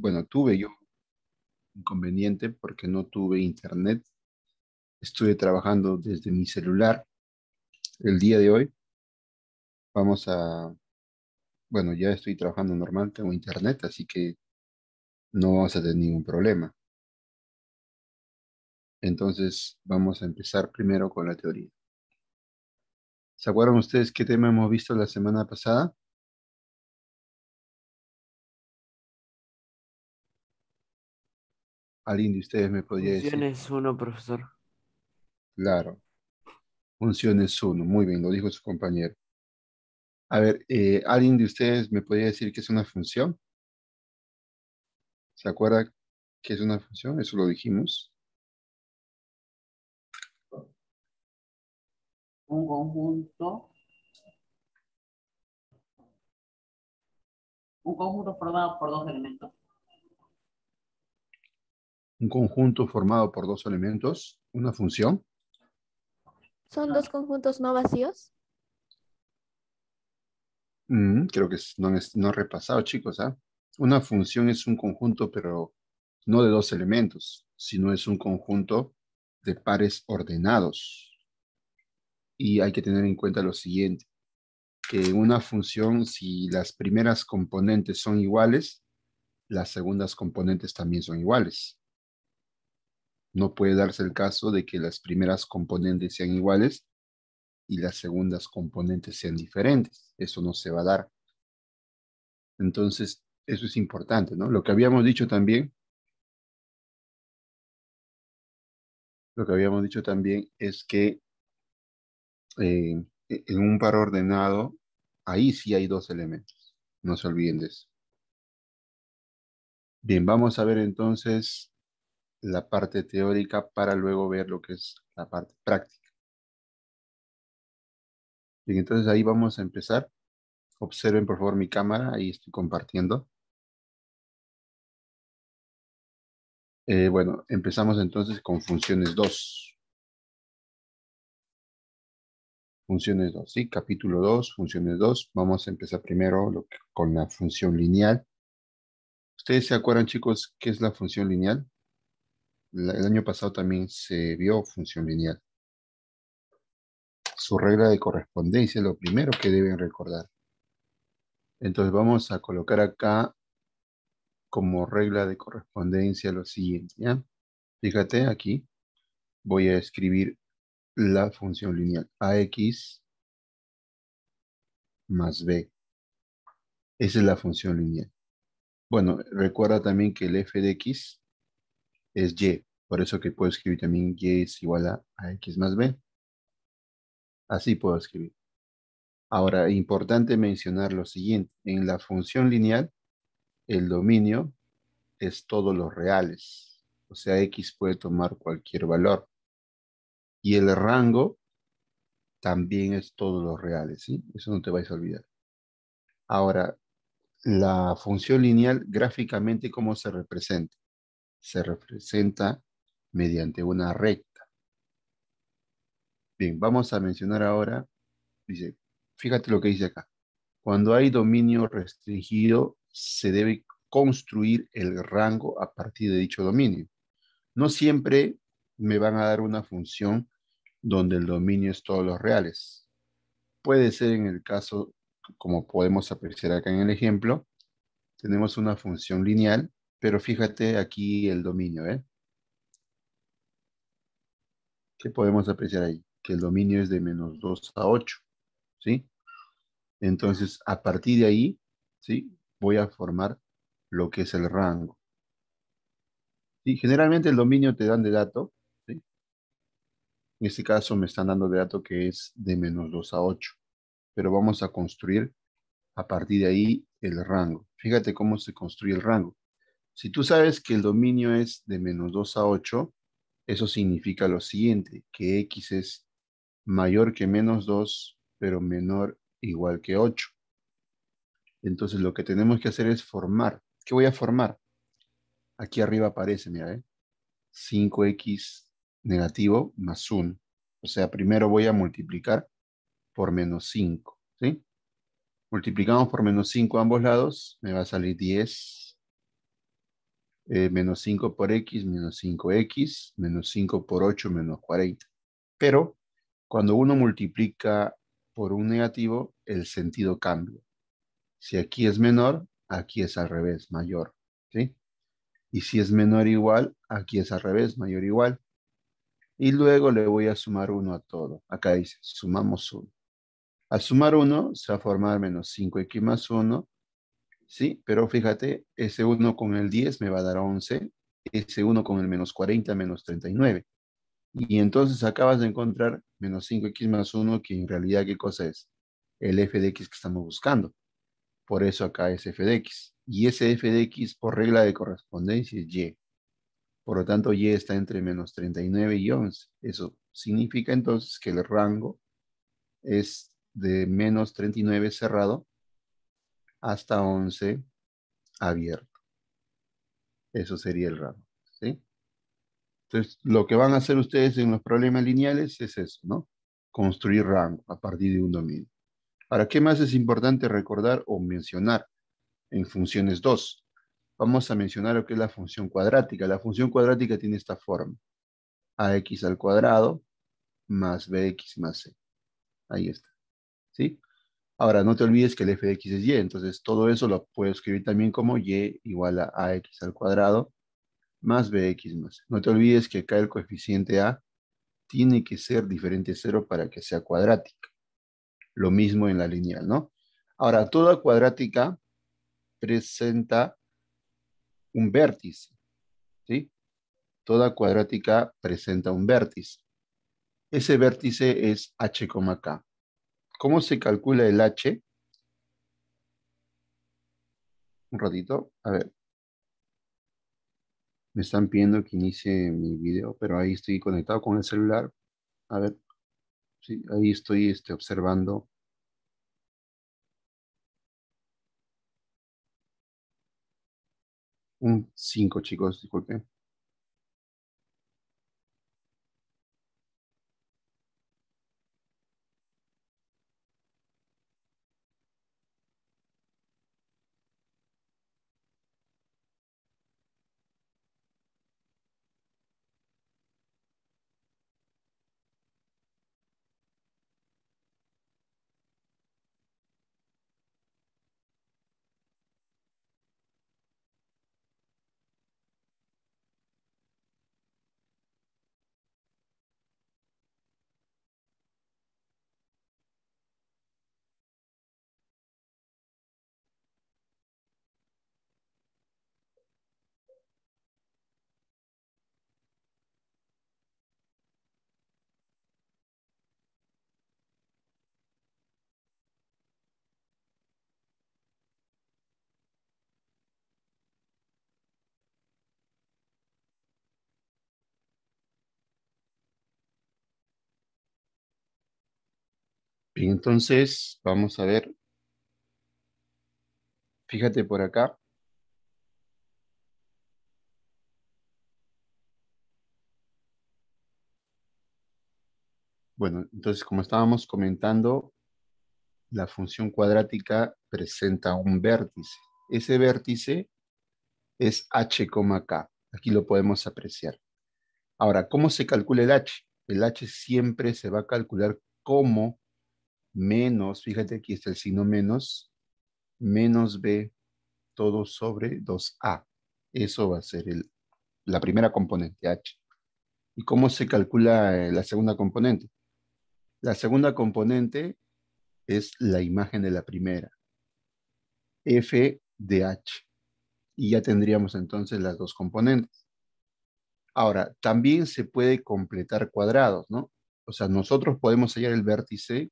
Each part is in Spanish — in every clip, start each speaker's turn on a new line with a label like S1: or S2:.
S1: bueno, tuve yo
S2: inconveniente porque no tuve internet. Estuve trabajando desde mi celular el día de hoy. Vamos a, bueno, ya estoy trabajando normal, tengo internet, así que no vamos a tener
S1: ningún problema. Entonces vamos a empezar primero con la teoría. ¿Se acuerdan ustedes qué tema hemos visto la semana pasada?
S2: alguien de ustedes me podría decir.
S1: Funciones uno, profesor.
S2: Claro. Funciones uno. muy bien, lo dijo su compañero. A ver, eh, ¿alguien de ustedes me podría decir qué es una función? ¿Se acuerda
S1: qué es una función? Eso lo dijimos. Un conjunto. Un conjunto formado por dos elementos
S2: un conjunto formado por dos elementos, una función. ¿Son dos conjuntos no vacíos? Mm, creo que no, no he repasado, chicos. ¿ah? Una función es un conjunto, pero no de dos elementos, sino es un conjunto de pares ordenados. Y hay que tener en cuenta lo siguiente, que una función, si las primeras componentes son iguales, las segundas componentes también son iguales. No puede darse el caso de que las primeras componentes sean iguales y las segundas componentes sean diferentes. Eso no se va a dar. Entonces, eso es importante, ¿no? Lo que habíamos dicho también,
S1: lo que habíamos dicho también es que
S2: eh, e-, en un par ordenado, ahí sí hay dos elementos. No se olviden de eso. Bien, vamos a ver entonces la parte teórica para luego ver lo que es la parte práctica. Bien, entonces ahí vamos a empezar. Observen
S1: por favor mi cámara, ahí estoy compartiendo. Eh, bueno, empezamos entonces con funciones 2.
S2: Funciones 2, ¿sí? Capítulo 2, funciones 2. Vamos a empezar primero con la función lineal. ¿Ustedes se acuerdan, chicos, qué es la función lineal? el año pasado también se vio función lineal. Su regla de correspondencia es lo primero que deben recordar. Entonces vamos a colocar acá como regla de correspondencia lo siguiente. Fíjate aquí, voy a escribir la función lineal ax más b. Esa es la función lineal. Bueno, recuerda también que el f de x es Y. Por eso que puedo escribir también Y es igual a, X más B. Así puedo escribir. Ahora, importante mencionar lo siguiente. En la función lineal, el dominio es todos los reales. O sea, X puede tomar cualquier valor. Y el rango también es todos los reales, ¿sí? Eso no te vais a olvidar. Ahora, la función lineal gráficamente, ¿cómo se representa? se representa mediante una recta. Bien, vamos a mencionar ahora, dice, fíjate lo que dice acá. Cuando hay dominio restringido, se debe construir el rango a partir de dicho dominio. No siempre me van a dar una función donde el dominio es todos los reales. Puede ser en el caso, como podemos apreciar acá en el ejemplo, tenemos una función lineal pero fíjate aquí el dominio, ¿eh? ¿Qué podemos apreciar ahí? Que el dominio es de menos 2 a 8, ¿sí? Entonces, a partir de ahí, ¿sí? Voy a formar lo que es el rango. Y Generalmente el dominio te dan de dato, ¿sí? En este caso me están dando de dato que es de menos 2 a 8, pero vamos a construir a partir de ahí el rango. Fíjate cómo se construye el rango si tú sabes que el dominio es de menos 2 a 8, eso significa lo siguiente, que x es mayor que menos 2, pero menor igual que 8. Entonces lo que tenemos que hacer es formar. ¿Qué voy a formar? Aquí arriba aparece, mira, 5 ¿eh? 5x negativo más 1. O sea, primero voy a multiplicar por menos 5, ¿sí? Multiplicamos por menos 5 a ambos lados, me va a salir 10 eh, menos 5 por x, menos 5x, menos 5 por 8, menos 40. Pero cuando uno multiplica por un negativo, el sentido cambia. Si aquí es menor, aquí es al revés, mayor. ¿sí? Y si es menor o igual, aquí es al revés, mayor igual. Y luego le voy a sumar 1 a todo. Acá dice, sumamos 1. Al sumar 1, se va a formar menos 5x más 1 Sí, pero fíjate, ese 1 con el 10 me va a dar 11, ese 1 con el menos 40 menos 39. Y entonces acabas de encontrar menos 5x más 1, que en realidad, ¿qué cosa es? El f de x que estamos buscando. Por eso acá es f de x. Y ese f de x, por regla de correspondencia, es y. Por lo tanto, y está entre menos 39 y 11. Eso significa entonces que el rango es de menos 39 cerrado hasta 11 abierto. Eso sería el rango, ¿sí? Entonces, lo que van a hacer ustedes en los problemas lineales es eso, ¿no? Construir rango a partir de un dominio. ¿Para qué más es importante recordar o mencionar en funciones 2? Vamos a mencionar lo que es la función cuadrática. La función cuadrática tiene esta forma. ax al cuadrado más bx más c. Ahí está. ¿Sí? Ahora, no te olvides que el f de x es y, entonces todo eso lo puedo escribir también como y igual a ax al cuadrado más bx más. No te olvides que acá el coeficiente a tiene que ser diferente a cero para que sea cuadrática. Lo mismo en la lineal, ¿no? Ahora, toda cuadrática presenta un vértice, ¿sí? Toda cuadrática presenta un vértice. Ese vértice es h, k. ¿Cómo se calcula el H? Un ratito, a ver. Me están pidiendo que inicie mi video, pero ahí estoy conectado con el celular. A ver, sí, ahí estoy este, observando.
S1: Un 5, chicos, disculpen.
S2: Entonces, vamos a ver. Fíjate por acá. Bueno, entonces como estábamos comentando, la función cuadrática presenta un vértice. Ese vértice es h, k. Aquí lo podemos apreciar. Ahora, ¿cómo se calcula el h? El h siempre se va a calcular como menos, fíjate aquí está el signo menos, menos B, todo sobre 2A. Eso va a ser la primera componente H. ¿Y cómo se calcula eh, la segunda componente? La segunda componente es la imagen de la primera, F de H. Y ya tendríamos entonces las dos componentes. Ahora, también se puede completar cuadrados, ¿no? O sea, nosotros podemos hallar el vértice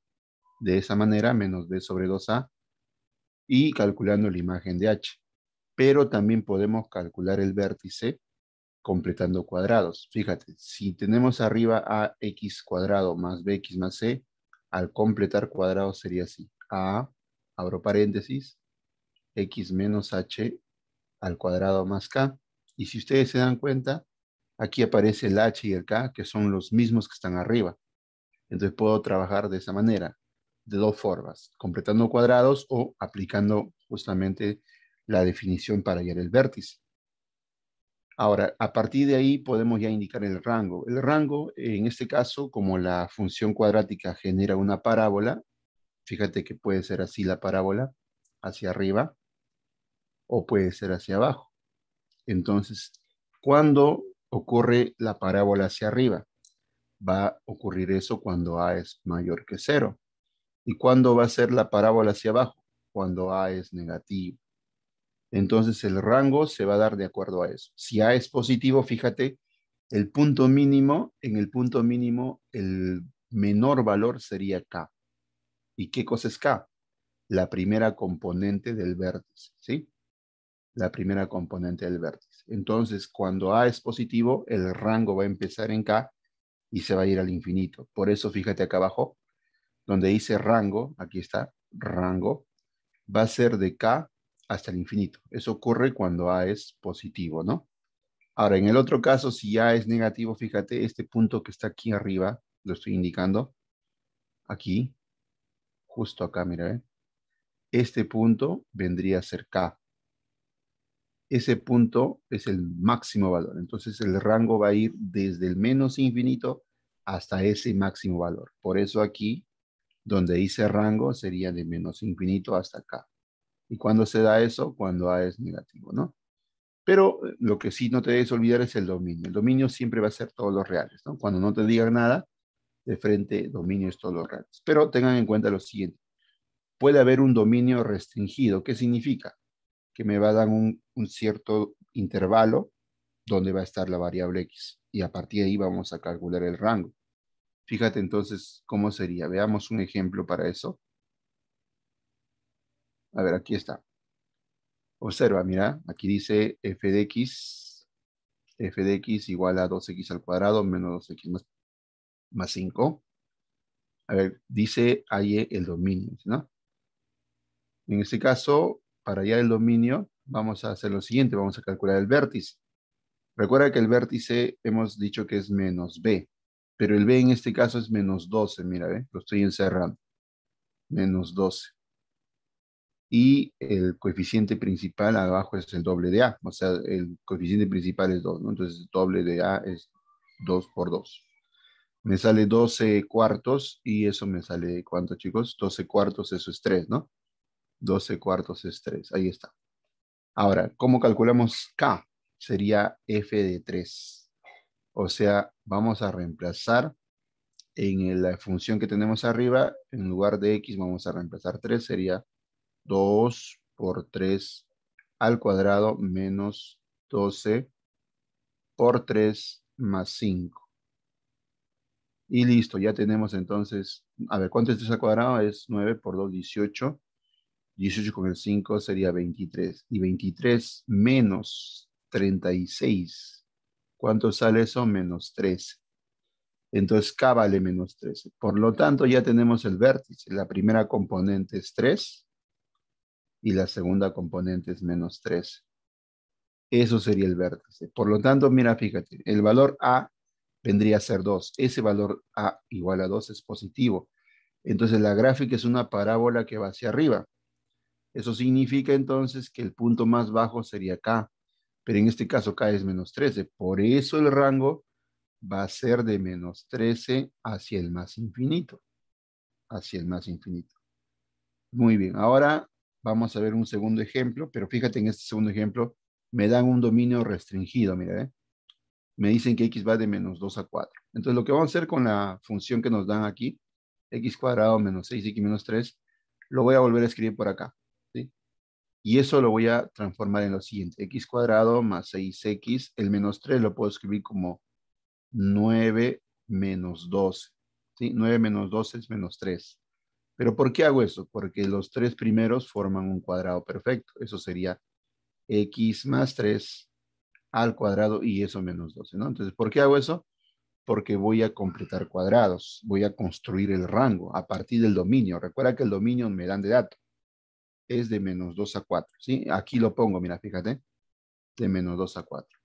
S2: de esa manera, menos b sobre 2a, y calculando la imagen de h. Pero también podemos calcular el vértice completando cuadrados. Fíjate, si tenemos arriba a x cuadrado más bx más c, al completar cuadrados sería así. a, abro paréntesis, x menos h al cuadrado más k. Y si ustedes se dan cuenta, aquí aparece el h y el k, que son los mismos que están arriba. Entonces puedo trabajar de esa manera de dos formas, completando cuadrados o aplicando justamente la definición para hallar el vértice. Ahora, a partir de ahí podemos ya indicar el rango. El rango, en este caso, como la función cuadrática genera una parábola, fíjate que puede ser así la parábola, hacia arriba, o puede ser hacia abajo. Entonces, ¿cuándo ocurre la parábola hacia arriba? Va a ocurrir eso cuando A es mayor que cero. ¿Y cuándo va a ser la parábola hacia abajo? Cuando A es negativo. Entonces el rango se va a dar de acuerdo a eso. Si A es positivo, fíjate, el punto mínimo, en el punto mínimo, el menor valor sería K. ¿Y qué cosa es K? La primera componente del vértice, ¿sí? La primera componente del vértice. Entonces, cuando A es positivo, el rango va a empezar en K y se va a ir al infinito. Por eso, fíjate acá abajo, donde dice rango, aquí está, rango, va a ser de K hasta el infinito. Eso ocurre cuando A es positivo, ¿no? Ahora, en el otro caso, si A es negativo, fíjate, este punto que está aquí arriba, lo estoy indicando, aquí, justo acá, mira, ¿eh? este punto vendría a ser K. Ese punto es el máximo valor. Entonces, el rango va a ir desde el menos infinito hasta ese máximo valor. Por eso aquí donde dice rango sería de menos infinito hasta acá. ¿Y cuando se da eso? Cuando A es negativo, ¿no? Pero eh, lo que sí no te debes olvidar es el dominio. El dominio siempre va a ser todos los reales, ¿no? Cuando no te digan nada, de frente dominio es todos los reales. Pero tengan en cuenta lo siguiente. Puede haber un dominio restringido. ¿Qué significa? Que me va a dar un, un cierto intervalo donde va a estar la variable X. Y a partir de ahí vamos a calcular el rango. Fíjate entonces cómo sería. Veamos un ejemplo para eso. A ver, aquí está. Observa, mira, aquí dice f de x, f de x igual a 2x al cuadrado menos 2x más, 5. A ver, dice ahí el dominio, ¿no? En este caso, para hallar el dominio, vamos a hacer lo siguiente, vamos a calcular el vértice. Recuerda que el vértice hemos dicho que es menos b, pero el B en este caso es menos 12, mira, Lo estoy encerrando. Menos 12. Y el coeficiente principal abajo es el doble de A. O sea, el coeficiente principal es 2, ¿no? Entonces, el doble de A es 2 por 2. Me sale 12 cuartos y eso me sale, ¿cuánto, chicos? 12 cuartos, eso es 3, ¿no? 12 cuartos es 3. Ahí está. Ahora, ¿cómo calculamos K? Sería F de 3. O sea, vamos a reemplazar en la función que tenemos arriba, en lugar de x vamos a reemplazar 3, sería 2 por 3 al cuadrado menos 12 por 3 más 5. Y listo, ya tenemos entonces, a ver, ¿cuánto es 3 al cuadrado? Es 9 por 2, 18. 18 con el 5 sería 23. Y 23 menos 36 ¿Cuánto sale eso? Menos 13. Entonces K vale menos 13. Por lo tanto, ya tenemos el vértice. La primera componente es 3 y la segunda componente es menos 13. Eso sería el vértice. Por lo tanto, mira, fíjate, el valor A vendría a ser 2. Ese valor A igual a 2 es positivo. Entonces la gráfica es una parábola que va hacia arriba. Eso significa entonces que el punto más bajo sería K pero en este caso K es menos 13, por eso el rango va a ser de menos 13 hacia el más infinito, hacia el más infinito. Muy bien, ahora vamos a ver un segundo ejemplo, pero fíjate en este segundo ejemplo, me dan un dominio restringido, mira, ¿eh? me dicen que x va de menos 2 a 4. Entonces lo que vamos a hacer con la función que nos dan aquí, x cuadrado menos 6x menos 3, lo voy a volver a escribir por acá. Y eso lo voy a transformar en lo siguiente. x cuadrado más 6x, el menos 3 lo puedo escribir como 9 menos 12. ¿sí? 9 menos 12 es menos 3. ¿Pero por qué hago eso? Porque los tres primeros forman un cuadrado perfecto. Eso sería x más 3 al cuadrado y eso menos 12. ¿no? Entonces, ¿por qué hago eso? Porque voy a completar cuadrados. Voy a construir el rango a partir del dominio. Recuerda que el dominio me dan de datos es de menos 2 a 4, ¿sí? Aquí lo pongo, mira, fíjate, de menos 2 a 4.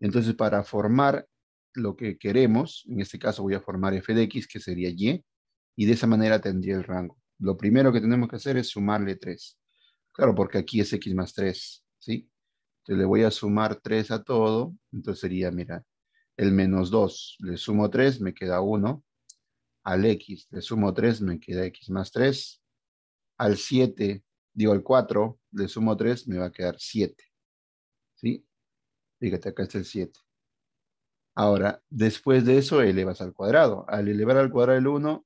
S2: Entonces, para formar lo que queremos, en este caso voy a formar f de x, que sería y, y de esa manera tendría el rango. Lo primero que tenemos que hacer es sumarle 3. Claro, porque aquí es x más 3, ¿sí? Entonces le voy a sumar 3 a todo, entonces sería, mira, el menos 2, le sumo 3, me queda 1. Al x le sumo 3, me queda x más 3. Al 7 digo el 4, le sumo 3, me va a quedar 7. ¿Sí? Fíjate, acá está el 7. Ahora, después de eso, elevas al cuadrado. Al elevar al cuadrado el 1,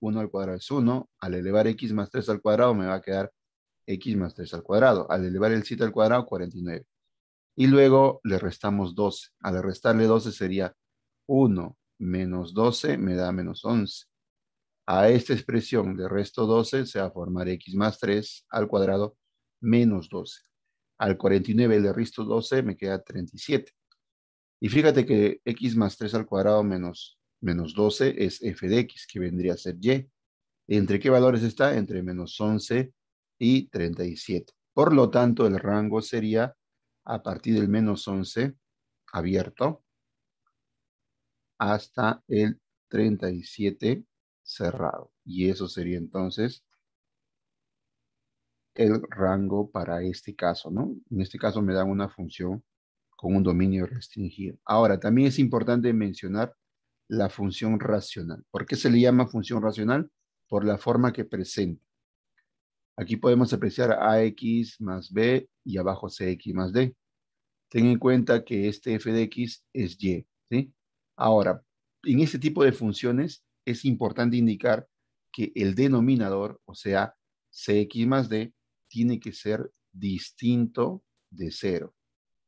S2: 1 al cuadrado es 1. Al elevar x más 3 al cuadrado, me va a quedar x más 3 al cuadrado. Al elevar el 7 al cuadrado, 49. Y luego le restamos 12. Al restarle 12 sería 1 menos 12 me da menos 11. A esta expresión de resto 12 se va a formar x más 3 al cuadrado menos 12. Al 49 le resto 12 me queda 37. Y fíjate que x más 3 al cuadrado menos 12 es f de x, que vendría a ser y. ¿Entre qué valores está? Entre menos 11 y 37. Por lo tanto, el rango sería a partir del menos 11 abierto hasta el 37 cerrado. Y eso sería entonces el rango para este caso, ¿no? En este caso me dan una función con un dominio restringido. Ahora, también es importante mencionar la función racional. ¿Por qué se le llama función racional? Por la forma que presenta. Aquí podemos apreciar AX más B y abajo CX más D. Ten en cuenta que este f de X es Y, ¿sí? Ahora, en este tipo de funciones, es importante indicar que el denominador, o sea, CX más D, tiene que ser distinto de cero.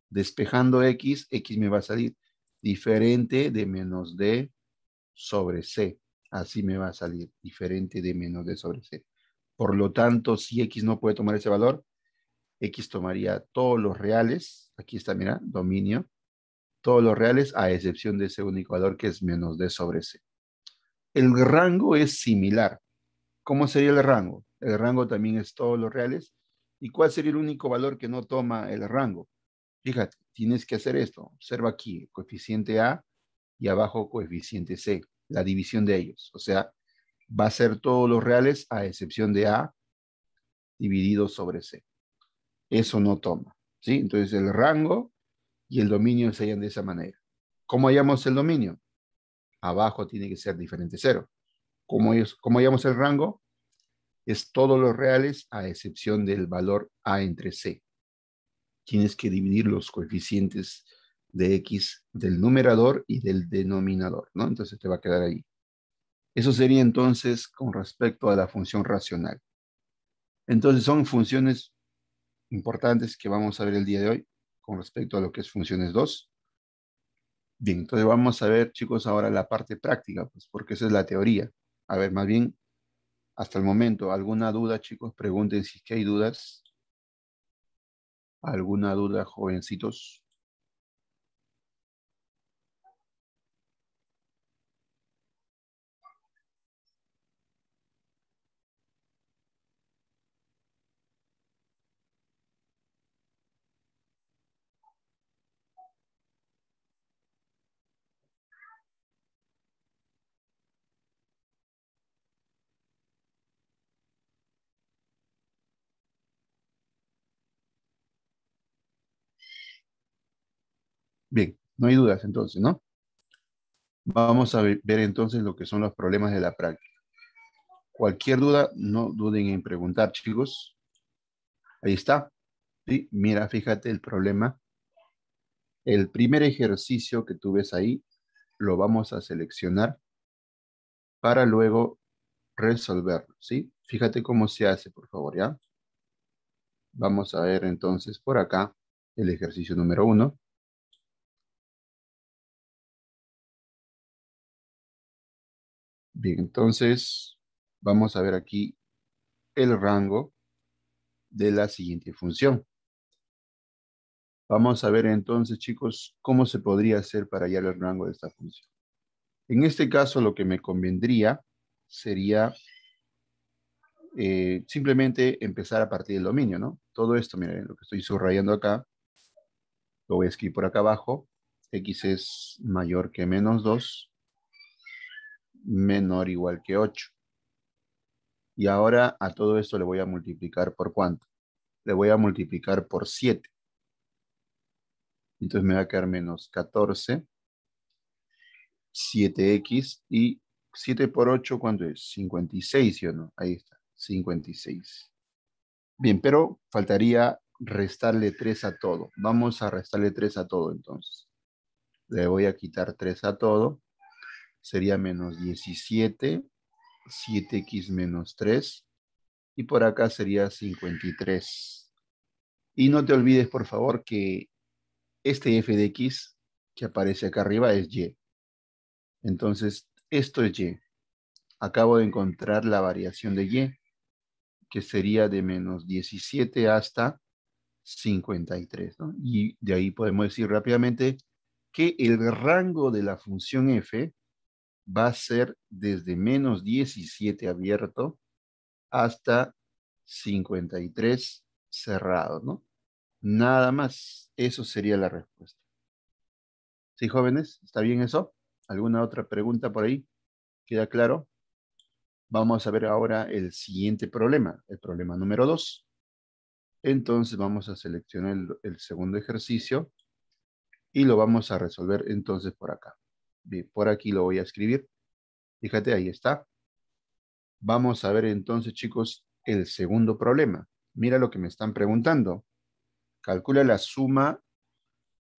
S2: Despejando X, X me va a salir diferente de menos D sobre C. Así me va a salir diferente de menos D sobre C. Por lo tanto, si X no puede tomar ese valor, X tomaría todos los reales. Aquí está, mira, dominio. Todos los reales a excepción de ese único valor que es menos D sobre C el rango es similar. ¿Cómo sería el rango? El rango también es todos los reales. ¿Y cuál sería el único valor que no toma el rango? Fíjate, tienes que hacer esto. Observa aquí, coeficiente A y abajo coeficiente C, la división de ellos. O sea, va a ser todos los reales a excepción de A dividido sobre C. Eso no toma. ¿sí? Entonces el rango y el dominio serían de esa manera. ¿Cómo hallamos el dominio? abajo tiene que ser diferente cero. Como, es, llamamos el rango? Es todos los reales a excepción del valor A entre C. Tienes que dividir los coeficientes de X del numerador y del denominador, ¿no? Entonces te va a quedar ahí. Eso sería entonces con respecto a la función racional. Entonces son funciones importantes que vamos a ver el día de hoy con respecto a lo que es funciones 2. Bien, entonces vamos a ver, chicos, ahora la parte práctica, pues, porque esa es la teoría. A ver, más bien, hasta el momento, ¿alguna duda, chicos? Pregunten si es que hay dudas. ¿Alguna duda, jovencitos? No hay dudas entonces, ¿no? Vamos a ver entonces lo que son los problemas de la práctica. Cualquier duda, no duden en preguntar, chicos. Ahí está. Mira, fíjate el problema. El primer ejercicio que tú ves ahí, lo vamos a seleccionar para luego resolverlo, ¿sí? Fíjate cómo se hace, por favor, ¿ya? Vamos a ver entonces por acá el ejercicio número uno.
S1: Bien, entonces
S2: vamos a ver aquí el rango de la siguiente función. Vamos a ver entonces, chicos, cómo se podría hacer para hallar el rango de esta función. En este caso, lo que me convendría sería eh, simplemente empezar a partir del dominio, ¿no? Todo esto, miren, lo que estoy subrayando acá, lo voy a escribir por acá abajo, x es mayor que menos 2, menor o igual que 8. Y ahora a todo esto le voy a multiplicar por cuánto. Le voy a multiplicar por 7. Entonces me va a quedar menos 14, 7x y 7 por 8, ¿cuánto es? 56, ¿sí o no? Ahí está, 56. Bien, pero faltaría restarle 3 a todo. Vamos a restarle 3 a todo entonces. Le voy a quitar 3 a todo sería menos 17, 7x menos 3, y por acá sería 53. Y no te olvides, por favor, que este f de x que aparece acá arriba es y. Entonces, esto es y. Acabo de encontrar la variación de y, que sería de menos 17 hasta 53. ¿no? Y de ahí podemos decir rápidamente que el rango de la función f va a ser desde menos 17 abierto hasta 53 cerrado, ¿no? Nada más. Eso sería la respuesta. ¿Sí, jóvenes? ¿Está bien eso? ¿Alguna otra pregunta por ahí? ¿Queda claro? Vamos a ver ahora el siguiente problema, el problema número 2. Entonces vamos a seleccionar el, el segundo ejercicio y lo vamos a resolver entonces por acá por aquí lo voy a escribir. Fíjate, ahí está. Vamos a ver entonces, chicos, el segundo problema. Mira lo que me están preguntando. Calcula la suma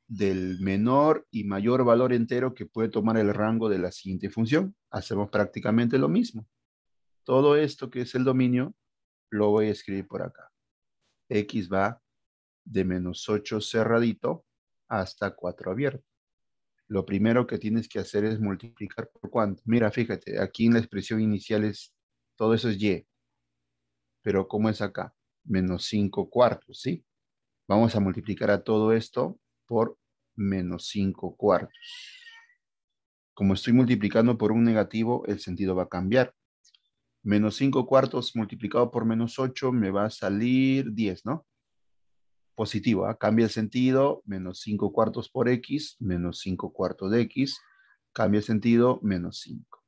S2: del menor y mayor valor entero que puede tomar el rango de la siguiente función. Hacemos prácticamente lo mismo. Todo esto que es el dominio lo voy a escribir por acá. X va de menos 8 cerradito hasta 4 abierto lo primero que tienes que hacer es multiplicar por cuánto. Mira, fíjate, aquí en la expresión inicial es, todo eso es y. Pero ¿cómo es acá? Menos cinco cuartos, ¿sí? Vamos a multiplicar a todo esto por menos cinco cuartos. Como estoy multiplicando por un negativo, el sentido va a cambiar. Menos cinco cuartos multiplicado por menos 8 me va a salir 10, ¿no? positivo, cambia el sentido, menos 5 cuartos por x, menos 5 cuartos de x, cambia el sentido, menos 5.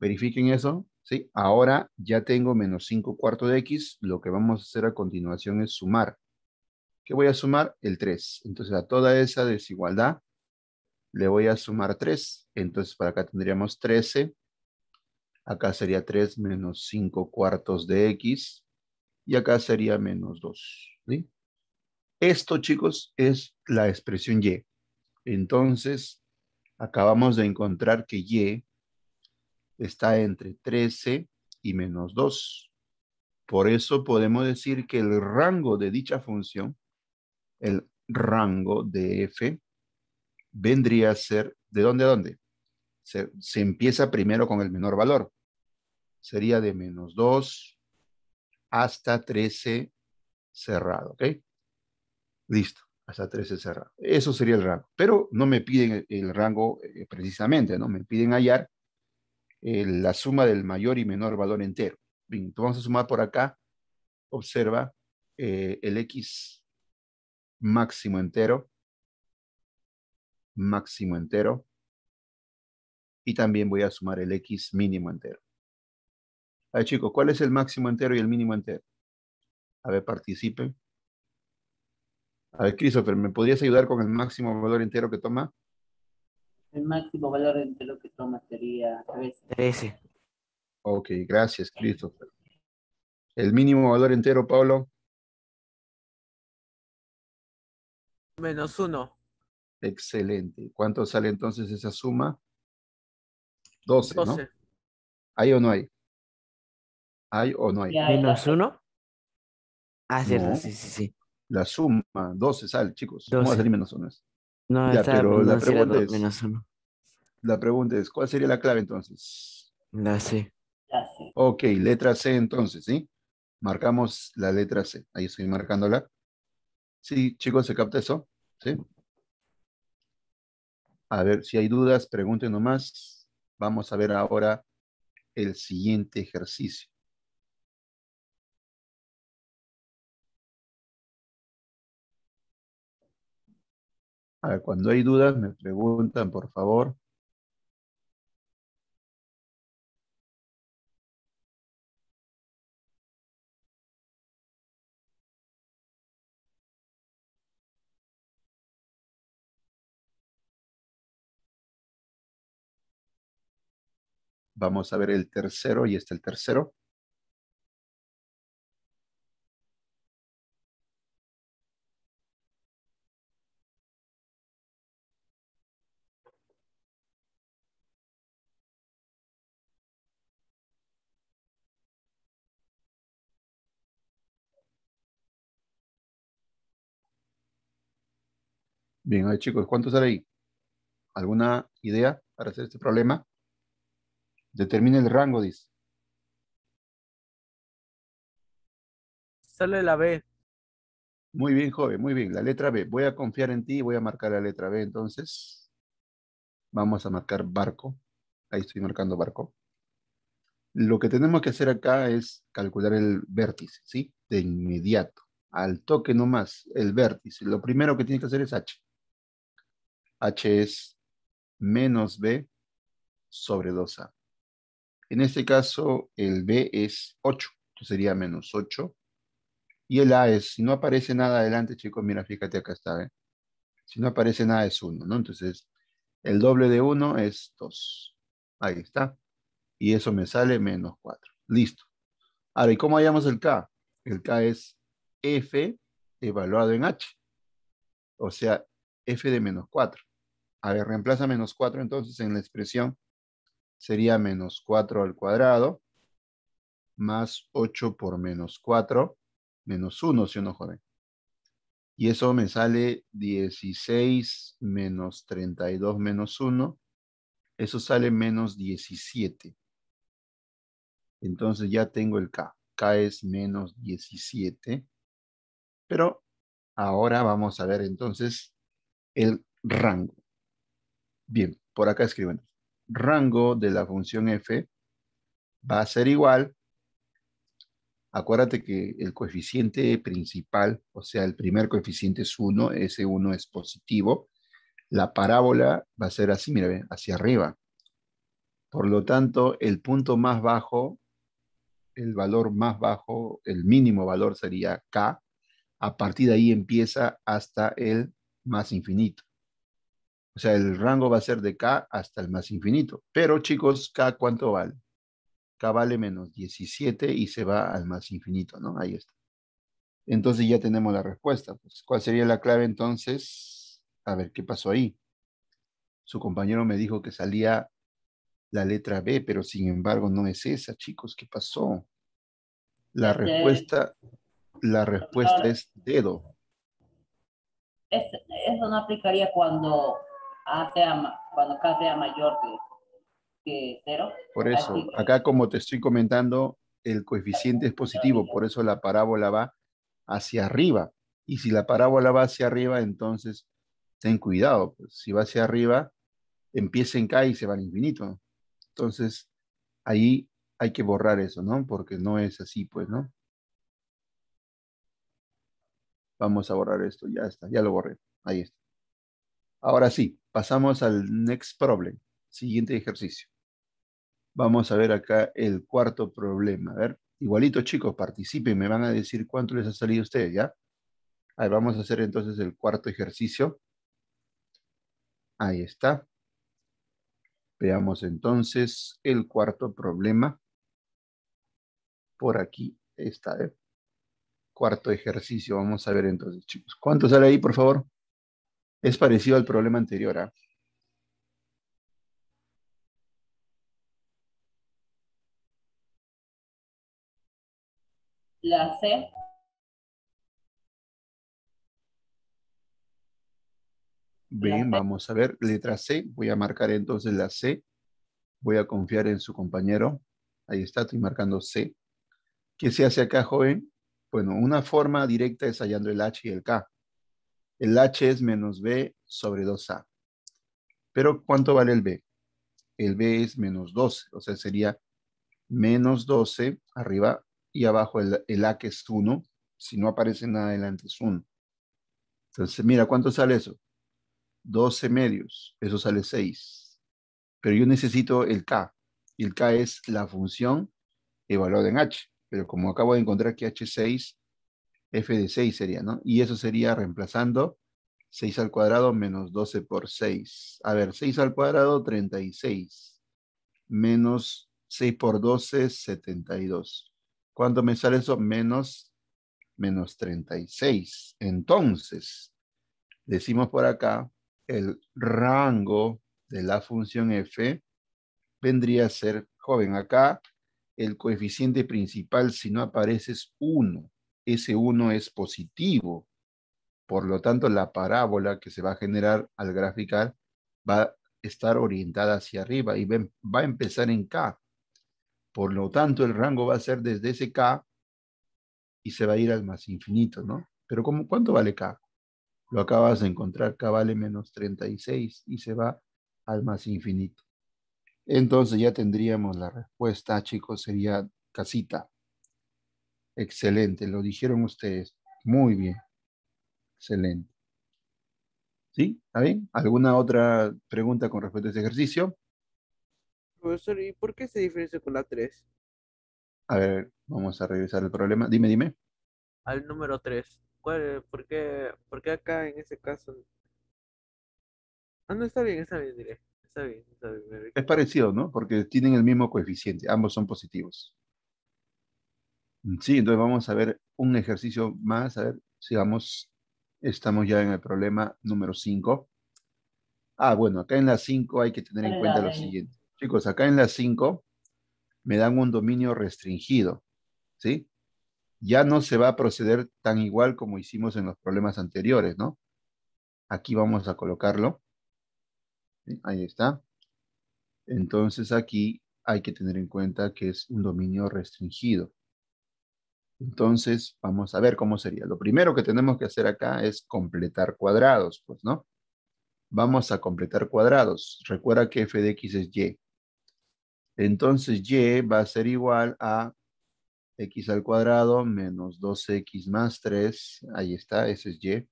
S2: Verifiquen eso, ¿sí? Ahora ya tengo menos 5 cuartos de x, lo que vamos a hacer a continuación es sumar. ¿Qué voy a sumar? El 3. Entonces a toda esa desigualdad le voy a sumar 3. Entonces para acá tendríamos 13. Acá sería 3 menos 5 cuartos de x y acá sería menos 2. Esto, chicos, es la expresión y. Entonces, acabamos de encontrar que y está entre 13 y menos 2. Por eso podemos decir que el rango de dicha función, el rango de f, vendría a ser, ¿de dónde a dónde? Se, se empieza primero con el menor valor. Sería de menos 2 hasta 13 cerrado, ¿ok? Listo, hasta 13 cerrado. Eso sería el rango. Pero no me piden el, rango eh, precisamente, ¿no? Me piden hallar eh, la suma del mayor y menor valor entero. Bien, entonces vamos a sumar por acá. Observa eh, el X máximo entero, máximo entero, y también voy a sumar el X mínimo entero. A ver, chicos, ¿cuál es el máximo entero y el mínimo entero? A ver, participen. A ver, Christopher, ¿me podrías ayudar con el máximo valor entero que toma?
S1: El máximo valor entero que toma sería
S2: 13. Ok, gracias, Christopher. ¿El mínimo valor entero, Pablo?
S1: Menos uno. Excelente. ¿Cuánto sale entonces esa suma? 12,
S2: ¿Hay o no hay? ¿Hay o no hay? Menos uno. Ah, cierto, sí, sí, sí. La suma, 12 sale, chicos. va a salir menos uno? No, ya, pero la pregunta es, La pregunta es, ¿cuál sería la clave entonces? La C. La C. Ok, letra C entonces, ¿sí? Marcamos la letra C. Ahí estoy marcándola. Sí, chicos, ¿se capta eso? ¿Sí? A ver, si hay dudas, pregunten nomás. Vamos a ver ahora el siguiente ejercicio.
S1: Ah, cuando hay dudas me preguntan, por favor. Vamos a ver el tercero, y está el tercero.
S2: Bien, a ver, chicos, ¿cuánto sale ahí? ¿Alguna idea para hacer este problema? Determine el rango, dice.
S1: Sale la B.
S2: Muy bien, joven, muy bien. La letra B. Voy a confiar en ti y voy a marcar la letra B. Entonces, vamos a marcar barco. Ahí estoy marcando barco. Lo que tenemos que hacer acá es calcular el vértice, ¿sí? De inmediato. Al toque nomás, el vértice. Lo primero que tiene que hacer es H. H es menos B sobre 2A. En este caso, el B es 8, entonces sería menos 8. Y el A es, si no aparece nada adelante, chicos, mira, fíjate acá está, ¿eh? Si no aparece nada es 1, ¿no? Entonces, el doble de 1 es 2. Ahí está. Y eso me sale menos 4. Listo. Ahora, ¿y cómo hallamos el K? El K es F evaluado en H. O sea, f de menos 4. A ver, reemplaza menos 4 entonces en la expresión. Sería menos 4 al cuadrado más 8 por menos 4 menos 1, si uno jode. Y eso me sale 16 menos 32 menos 1. Eso sale menos 17. Entonces ya tengo el K. K es menos 17. Pero ahora vamos a ver entonces el rango. Bien, por acá escriben. Rango de la función f va a ser igual. Acuérdate que el coeficiente principal, o sea, el primer coeficiente es 1, ese 1 es positivo. La parábola va a ser así, mira, hacia arriba. Por lo tanto, el punto más bajo, el valor más bajo, el mínimo valor sería k. A partir de ahí empieza hasta el más infinito. O sea, el rango va a ser de K hasta el más infinito. Pero chicos, K cuánto vale? K vale menos 17 y se va al más infinito, ¿no? Ahí está. Entonces ya tenemos la respuesta. Pues, ¿Cuál sería la clave entonces? A ver, ¿qué pasó ahí? Su compañero me dijo que salía la letra B, pero sin embargo no es esa, chicos. ¿Qué pasó? La respuesta, la respuesta es dedo
S1: eso no aplicaría cuando cuando K sea mayor que, cero.
S2: Por eso, acá como te estoy comentando, el coeficiente es positivo, por eso la parábola va hacia arriba. Y si la parábola va hacia arriba, entonces ten cuidado. Pues, si va hacia arriba, empieza en K y se va al infinito. Entonces, ahí hay que borrar eso, ¿no? Porque no es así, pues, ¿no? Vamos a borrar esto. Ya está, ya lo borré. Ahí está. Ahora sí, pasamos al next problem. Siguiente ejercicio. Vamos a ver acá el cuarto problema. A ver, igualito chicos, participen. Me van a decir cuánto les ha salido a ustedes, ¿ya? Ahí vamos a hacer entonces el cuarto ejercicio. Ahí está. Veamos entonces el cuarto problema. Por aquí está. ¿eh? cuarto ejercicio. Vamos a ver entonces, chicos. ¿Cuánto sale ahí, por favor? Es parecido al problema anterior, ¿ah?
S1: La C.
S2: Bien, vamos a ver, letra C, voy a marcar entonces la C, voy a confiar en su compañero, ahí está, estoy marcando C. ¿Qué se hace acá, joven? Bueno, una forma directa es hallando el h y el k. El h es menos b sobre 2a. Pero ¿cuánto vale el b? El b es menos 12, o sea, sería menos 12 arriba y abajo el, a que es 1. Si no aparece nada adelante es 1. Entonces, mira, ¿cuánto sale eso? 12 medios, eso sale 6. Pero yo necesito el k, y el k es la función evaluada en h pero como acabo de encontrar que H6, F de 6 sería, ¿no? Y eso sería reemplazando 6 al cuadrado menos 12 por 6. A ver, 6 al cuadrado, 36. Menos 6 por 12, 72. ¿Cuánto me sale eso? Menos, menos 36. Entonces, decimos por acá, el rango de la función f vendría a ser joven. Acá el coeficiente principal, si no aparece, es 1. Ese 1 es positivo. Por lo tanto, la parábola que se va a generar al graficar va a estar orientada hacia arriba y va a empezar en K. Por lo tanto, el rango va a ser desde ese K y se va a ir al más infinito, ¿no? Pero ¿cuánto vale K? Lo acabas de encontrar, K vale menos 36 y se va al más infinito. Entonces ya tendríamos la respuesta, chicos, sería casita. Excelente, lo dijeron ustedes. Muy bien. Excelente. ¿Sí? ¿Está bien? ¿Alguna otra pregunta con respecto a este ejercicio? Profesor, ¿y por qué se diferencia con la 3? A ver, vamos a revisar el problema. Dime, dime. Al número 3.
S1: por, qué, ¿Por qué acá en ese caso? Ah, no, está bien, está bien, diré está bien, está bien. Es
S2: parecido, ¿no? Porque tienen el mismo coeficiente, ambos son positivos. Mm, sí, entonces vamos a ver un ejercicio más, a ver, si vamos, estamos ya en el problema número 5. Ah, bueno, acá en la 5 hay que tener en cuenta lo siguiente. Chicos, acá en la 5 me dan un dominio restringido, ¿sí? Ya no se va a proceder tan igual como hicimos en los problemas anteriores, ¿no? Aquí vamos a colocarlo. Ahí está. Entonces aquí hay que tener en cuenta que es un dominio restringido. Entonces, vamos a ver cómo sería. Lo primero que tenemos que hacer acá es completar cuadrados, pues, ¿no? Vamos a completar cuadrados. Recuerda que f de x es y. Entonces, y va a ser igual a x al cuadrado menos 2x más 3. Ahí está, ese es y.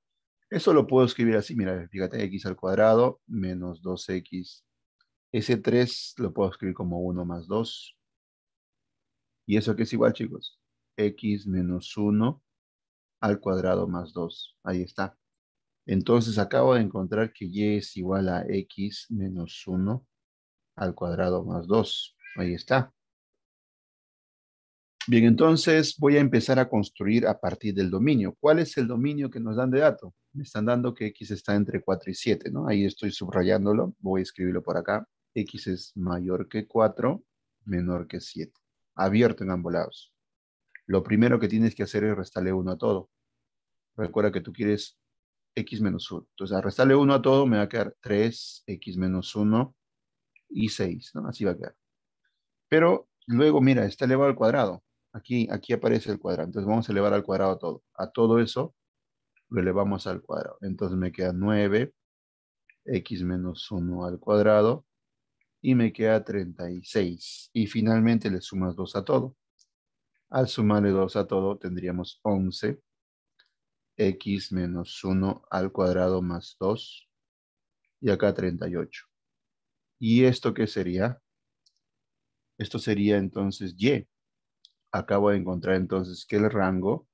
S2: Eso lo puedo escribir así, mira, fíjate, x al cuadrado menos 2x. Ese 3 lo puedo escribir como 1 más 2. ¿Y eso qué es igual, chicos? x menos 1 al cuadrado más 2. Ahí está. Entonces acabo de encontrar que y es igual a x menos 1 al cuadrado más 2. Ahí está. Bien, entonces voy a empezar a construir a partir del dominio. ¿Cuál es el dominio que nos dan de dato? Me están dando que X está entre 4 y 7, ¿no? Ahí estoy subrayándolo, voy a escribirlo por acá. X es mayor que 4, menor que 7. Abierto en ambos lados. Lo primero que tienes que hacer es restarle 1 a todo. Recuerda que tú quieres X menos 1. Entonces, al restarle 1 a todo me va a quedar 3, X menos 1 y 6, ¿no? Así va a quedar. Pero luego, mira, está elevado al cuadrado Aquí, aquí aparece el cuadrado. Entonces vamos a elevar al cuadrado todo. A todo eso lo elevamos al cuadrado. Entonces me queda 9, x menos 1 al cuadrado, y me queda 36. Y finalmente le sumas 2 a todo. Al sumarle 2 a todo tendríamos 11, x menos 1 al cuadrado más 2, y acá 38. ¿Y esto qué sería? Esto sería entonces y acabo de encontrar entonces que el rango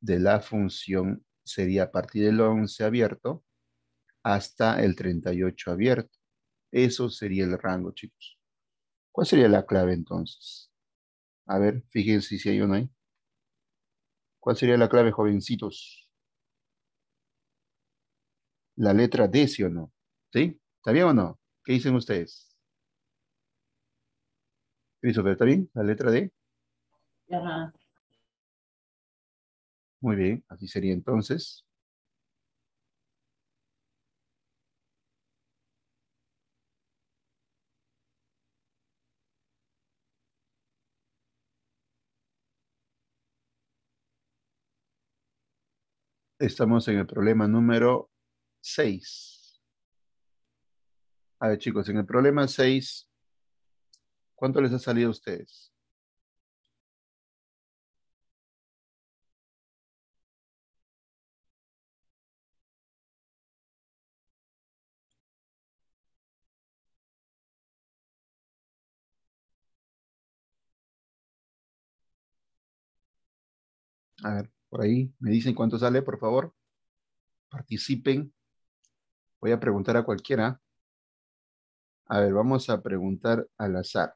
S2: de la función sería a partir del 11 abierto hasta el 38 abierto. Eso sería el rango, chicos. ¿Cuál sería la clave entonces? A ver, fíjense si hay uno ahí. ¿Cuál sería la clave, jovencitos? La letra D, ¿sí o no? ¿Sí? ¿Está bien o no? ¿Qué dicen ustedes? Christopher, ¿está bien? La letra D. Muy bien, así sería
S1: entonces.
S2: Estamos en el problema número seis. A ver chicos, en el problema 6, ¿cuánto les ha salido a ustedes? A ver, por ahí me dicen cuánto sale, por favor. Participen. Voy a preguntar a cualquiera. A ver, vamos a preguntar al azar.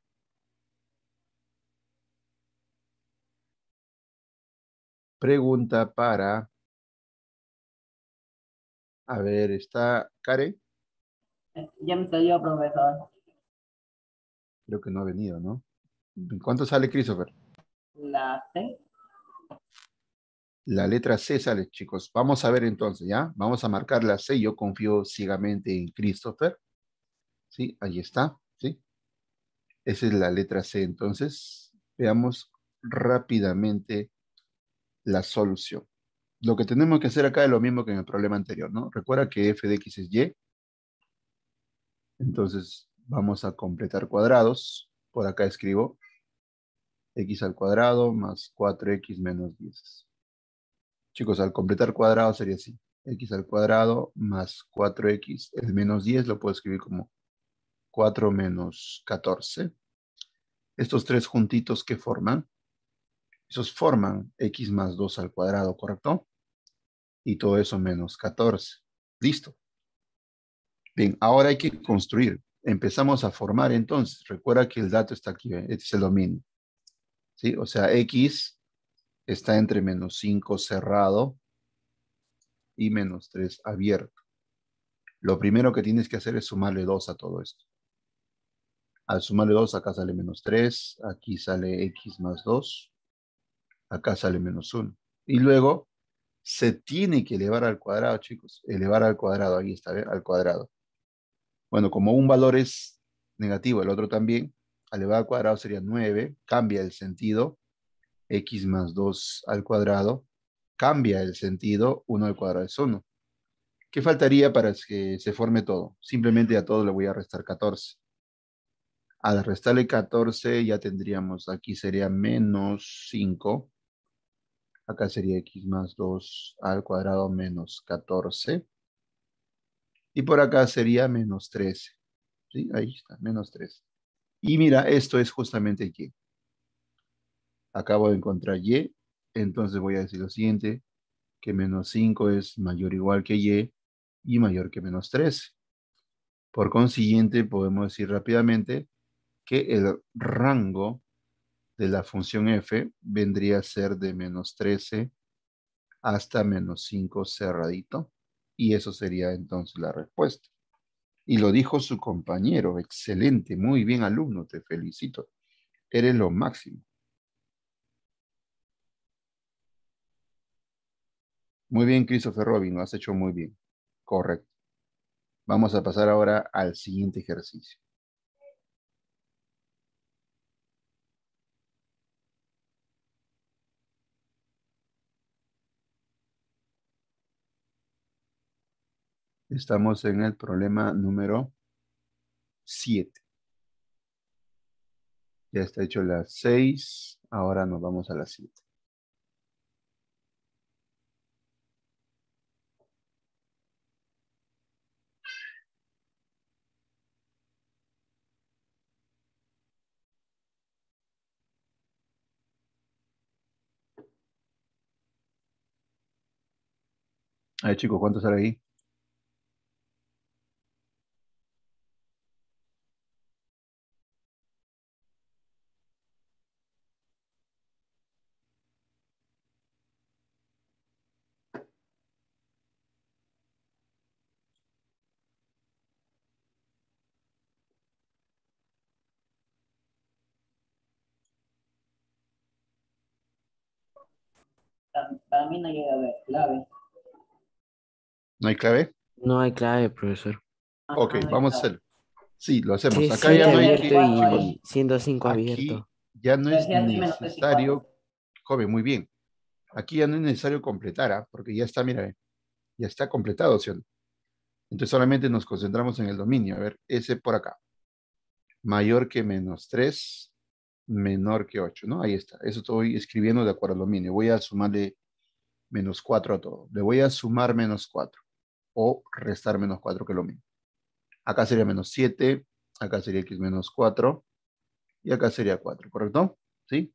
S2: Pregunta para...
S1: A ver, ¿está Karen? Ya me salió, profesor.
S2: Creo que no ha venido, ¿no? cuánto sale Christopher?
S1: La C
S2: la letra C sale, chicos. Vamos a ver entonces, ¿ya? Vamos a marcar la C. Yo confío ciegamente en Christopher. ¿Sí? Ahí está, ¿sí? Esa es la letra C. Entonces, veamos rápidamente la solución. Lo que tenemos que hacer acá es lo mismo que en el problema anterior, ¿no? Recuerda que f de x es y. Entonces, vamos a completar cuadrados. Por acá escribo x al cuadrado más 4x menos 10. Chicos, al completar cuadrado sería así. x al cuadrado más 4x, el menos 10 lo puedo escribir como 4 menos 14. Estos tres juntitos que forman, esos forman x más 2 al cuadrado, ¿correcto? Y todo eso menos 14. Listo. Bien, ahora hay que construir. Empezamos a formar entonces. Recuerda que el dato está aquí, ¿eh? este es el dominio. ¿Sí? O sea, x está entre menos 5 cerrado y menos 3 abierto. Lo primero que tienes que hacer es sumarle 2 a todo esto. Al sumarle 2, acá sale menos 3, aquí sale x más 2, acá sale menos 1. Y luego se tiene que elevar al cuadrado, chicos. Elevar al cuadrado, ahí está, ¿eh? al cuadrado. Bueno, como un valor es negativo, el otro también, al elevar al cuadrado sería 9, cambia el sentido, x más 2 al cuadrado, cambia el sentido, 1 al cuadrado es 1. ¿Qué faltaría para que se forme todo? Simplemente a todo le voy a restar 14. Al restarle 14 ya tendríamos, aquí sería menos 5. Acá sería x más 2 al cuadrado menos 14. Y por acá sería menos 13. ¿Sí? Ahí está, menos 13. Y mira, esto es justamente aquí acabo de encontrar y, entonces voy a decir lo siguiente, que menos 5 es mayor o igual que y y mayor que menos 13. Por consiguiente, podemos decir rápidamente que el rango de la función f vendría a ser de menos 13 hasta menos 5 cerradito. Y eso sería entonces la respuesta. Y lo dijo su compañero. Excelente, muy bien alumno, te felicito. Eres lo máximo. Muy bien, Christopher Robin, lo has hecho muy bien. Correcto. Vamos a pasar ahora al siguiente ejercicio. Estamos en el problema número 7. Ya está hecho la 6, ahora nos vamos a la 7. A chicos, ¿cuánto sale ahí?
S1: Para mí no llega a ver, la
S2: ¿No hay clave? No hay clave, profesor. Ah, ok, vamos a hacerlo. Sí, lo hacemos. Acá ya no hay que, 105 abierto. Ya no es necesario, joven, muy bien. Aquí ya no es necesario completar, ¿ah? porque ya está, mira, ya está completado, ¿sí Entonces solamente nos concentramos en el dominio. A ver, ese por acá. Mayor que menos 3, menor que 8, ¿no? Ahí está. Eso estoy escribiendo de acuerdo al dominio. Voy a sumarle menos 4 a todo. Le voy a sumar menos 4 o restar menos 4 que lo mismo. Acá sería menos 7, acá sería x menos 4 y acá sería 4, ¿correcto? ¿Sí?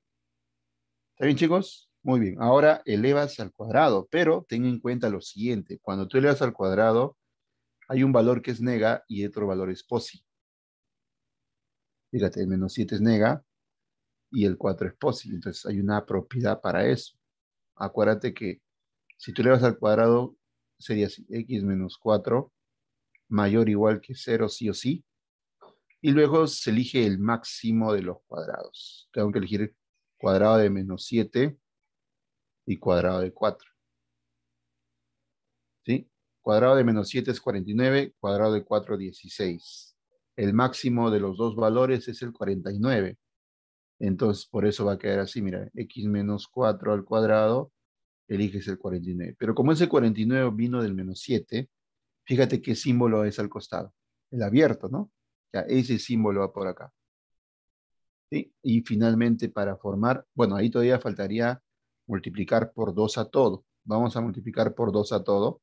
S2: ¿Está bien chicos? Muy bien, ahora elevas al cuadrado, pero ten en cuenta lo siguiente, cuando tú elevas al cuadrado, hay un valor que es nega y otro valor es posi. Fíjate, el menos 7 es nega y el 4 es posi, entonces hay una propiedad para eso. Acuérdate que si tú elevas al cuadrado, sería x menos 4 mayor o igual que 0 sí o sí. Y luego se elige el máximo de los cuadrados. Tengo que elegir cuadrado de menos 7 y cuadrado de 4. ¿Sí? Cuadrado de menos 7 es 49, cuadrado de 4 16. El máximo de los dos valores es el 49. Entonces, por eso va a quedar así, mira, x menos 4 al cuadrado eliges el 49. Pero como ese 49 vino del menos 7, fíjate qué símbolo es al costado. El abierto, ¿no? Ya, ese símbolo va por acá. ¿Sí? Y finalmente para formar, bueno, ahí todavía faltaría multiplicar por 2 a todo. Vamos a multiplicar por 2 a todo.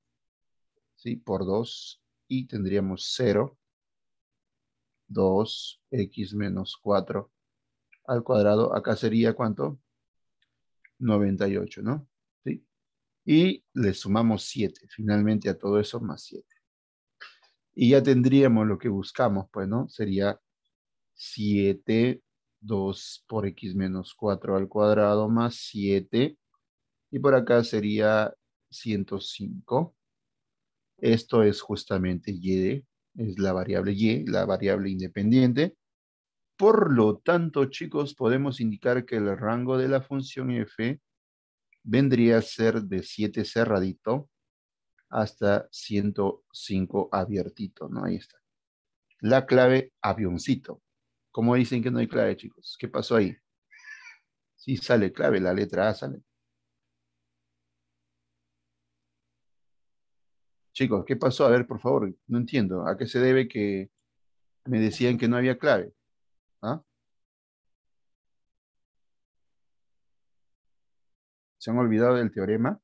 S2: ¿Sí? Por 2 y tendríamos 0, 2, x menos 4 al cuadrado. Acá sería cuánto? 98, ¿no? y le sumamos 7, finalmente a todo eso más 7. Y ya tendríamos lo que buscamos, pues, ¿no? Sería 7, 2 por x menos 4 al cuadrado más 7. Y por acá sería 105. Esto es justamente y, es la variable y, la variable independiente. Por lo tanto, chicos, podemos indicar que el rango de la función f vendría a ser de 7 cerradito hasta 105 abiertito, ¿no? Ahí está. La clave avioncito. ¿Cómo dicen que no hay clave, chicos? ¿Qué pasó ahí? Sí sale clave, la letra A sale. Chicos, ¿qué pasó? A ver, por favor, no entiendo. ¿A qué se debe que me decían que no había clave? ¿Se han olvidado del teorema?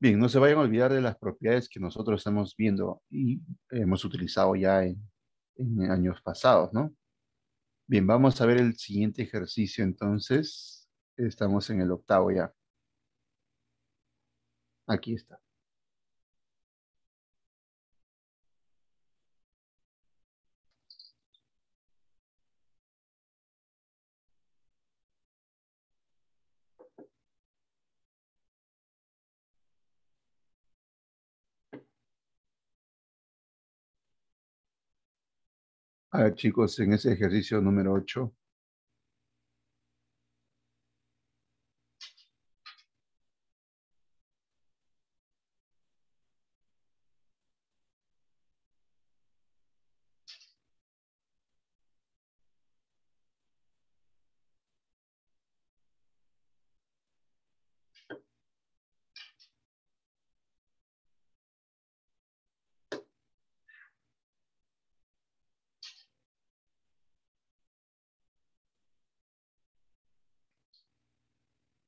S2: Bien, no se vayan a olvidar de las propiedades que nosotros estamos viendo y hemos utilizado ya en, años pasados, ¿no? Bien, vamos a ver el siguiente ejercicio entonces. Estamos en el octavo ya. Aquí está. A ah, chicos, en ese ejercicio número 8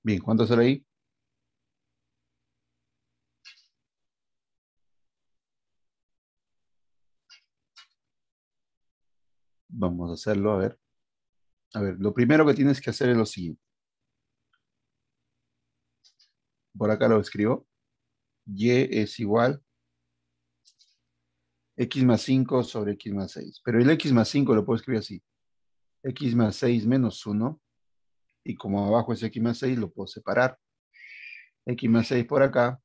S1: Bien, ¿cuánto sale ahí?
S2: Vamos a hacerlo, a ver. A ver, lo primero que tienes que hacer es lo siguiente. Por acá lo escribo. Y es igual x más 5 sobre x más 6. Pero el x más 5 lo puedo escribir así. x más 6 menos 1 y como abajo es x más 6, lo puedo separar. x más 6 por acá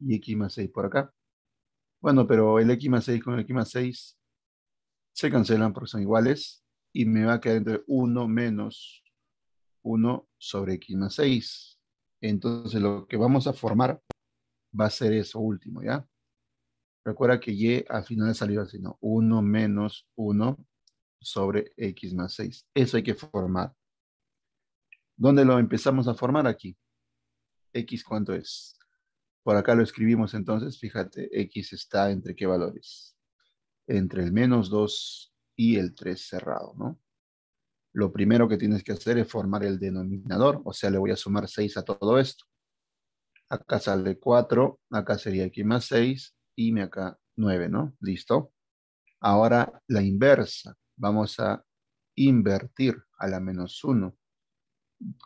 S2: y x más 6 por acá. Bueno, pero el x más 6 con el x más 6 se cancelan porque son iguales y me va a quedar entre 1 menos 1 sobre x más 6. Entonces lo que vamos a formar va a ser eso último, ¿ya? Recuerda que y al final ha salido así, ¿no? 1 menos 1 sobre x más 6. Eso hay que formar. ¿Dónde lo empezamos a formar aquí? X cuánto es. Por acá lo escribimos entonces, fíjate, X está entre qué valores. Entre el menos 2 y el 3 cerrado, ¿no? Lo primero que tienes que hacer es formar el denominador, o sea, le voy a sumar 6 a todo esto. Acá sale 4, acá sería aquí más 6, y me acá 9, ¿no? Listo. Ahora la inversa, vamos a invertir a la menos 1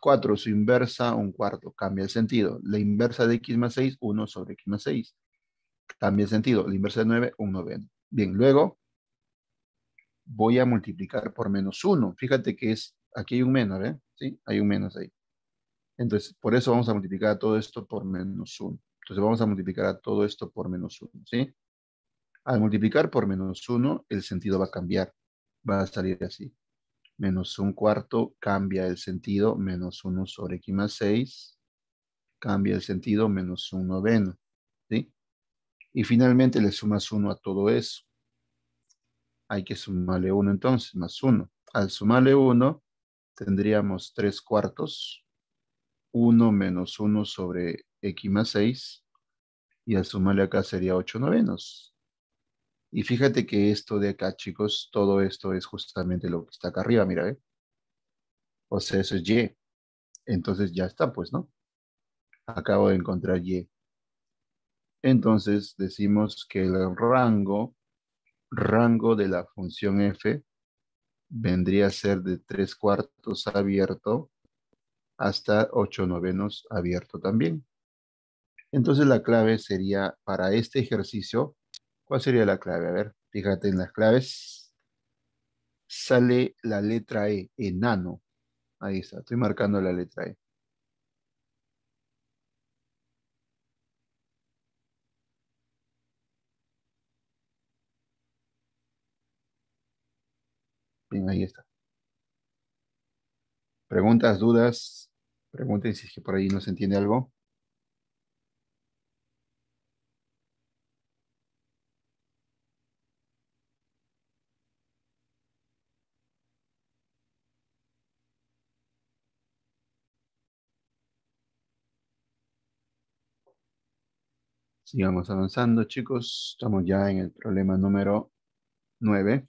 S2: 4, su inversa, un cuarto, cambia el sentido. La inversa de x más 6, 1 sobre x más 6. Cambia el sentido. La inversa de 9, 1 noveno. Bien, luego voy a multiplicar por menos 1. Fíjate que es, aquí hay un menos, ¿eh? ¿Sí? Hay un menos ahí. Entonces, por eso vamos a multiplicar todo esto por menos 1. Entonces vamos a multiplicar a todo esto por menos 1, ¿sí? Al multiplicar por menos 1, el sentido va a cambiar. Va a salir así menos un cuarto cambia el sentido, menos 1 sobre x más 6 cambia el sentido, menos un noveno. ¿sí? Y finalmente le sumas 1 a todo eso. Hay que sumarle 1 entonces, más 1. Al sumarle 1, tendríamos 3 cuartos. 1 menos 1 sobre X más 6. Y al sumarle acá sería 8 novenos. Y fíjate que esto de acá, chicos, todo esto es justamente lo que está acá arriba, mira, ¿eh? O sea, eso es Y. Entonces ya está, pues, ¿no? Acabo de encontrar Y. Entonces decimos que el rango, rango de la función f vendría a ser de tres cuartos abierto hasta ocho novenos abierto también. Entonces la clave sería para este ejercicio ¿Cuál sería la clave? A ver, fíjate en las claves. Sale la letra E, enano. Ahí está, estoy marcando la letra E. Bien, ahí está. Preguntas, dudas, pregunten si es que por ahí no se entiende algo. Sigamos avanzando, chicos. Estamos ya en el problema número 9.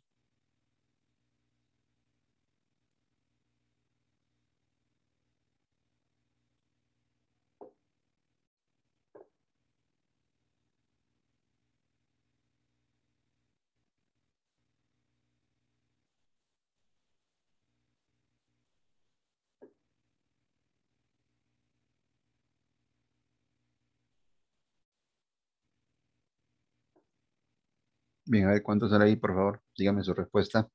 S2: Bien, a ver ¿cuánto sale ahí, por favor. Dígame su respuesta.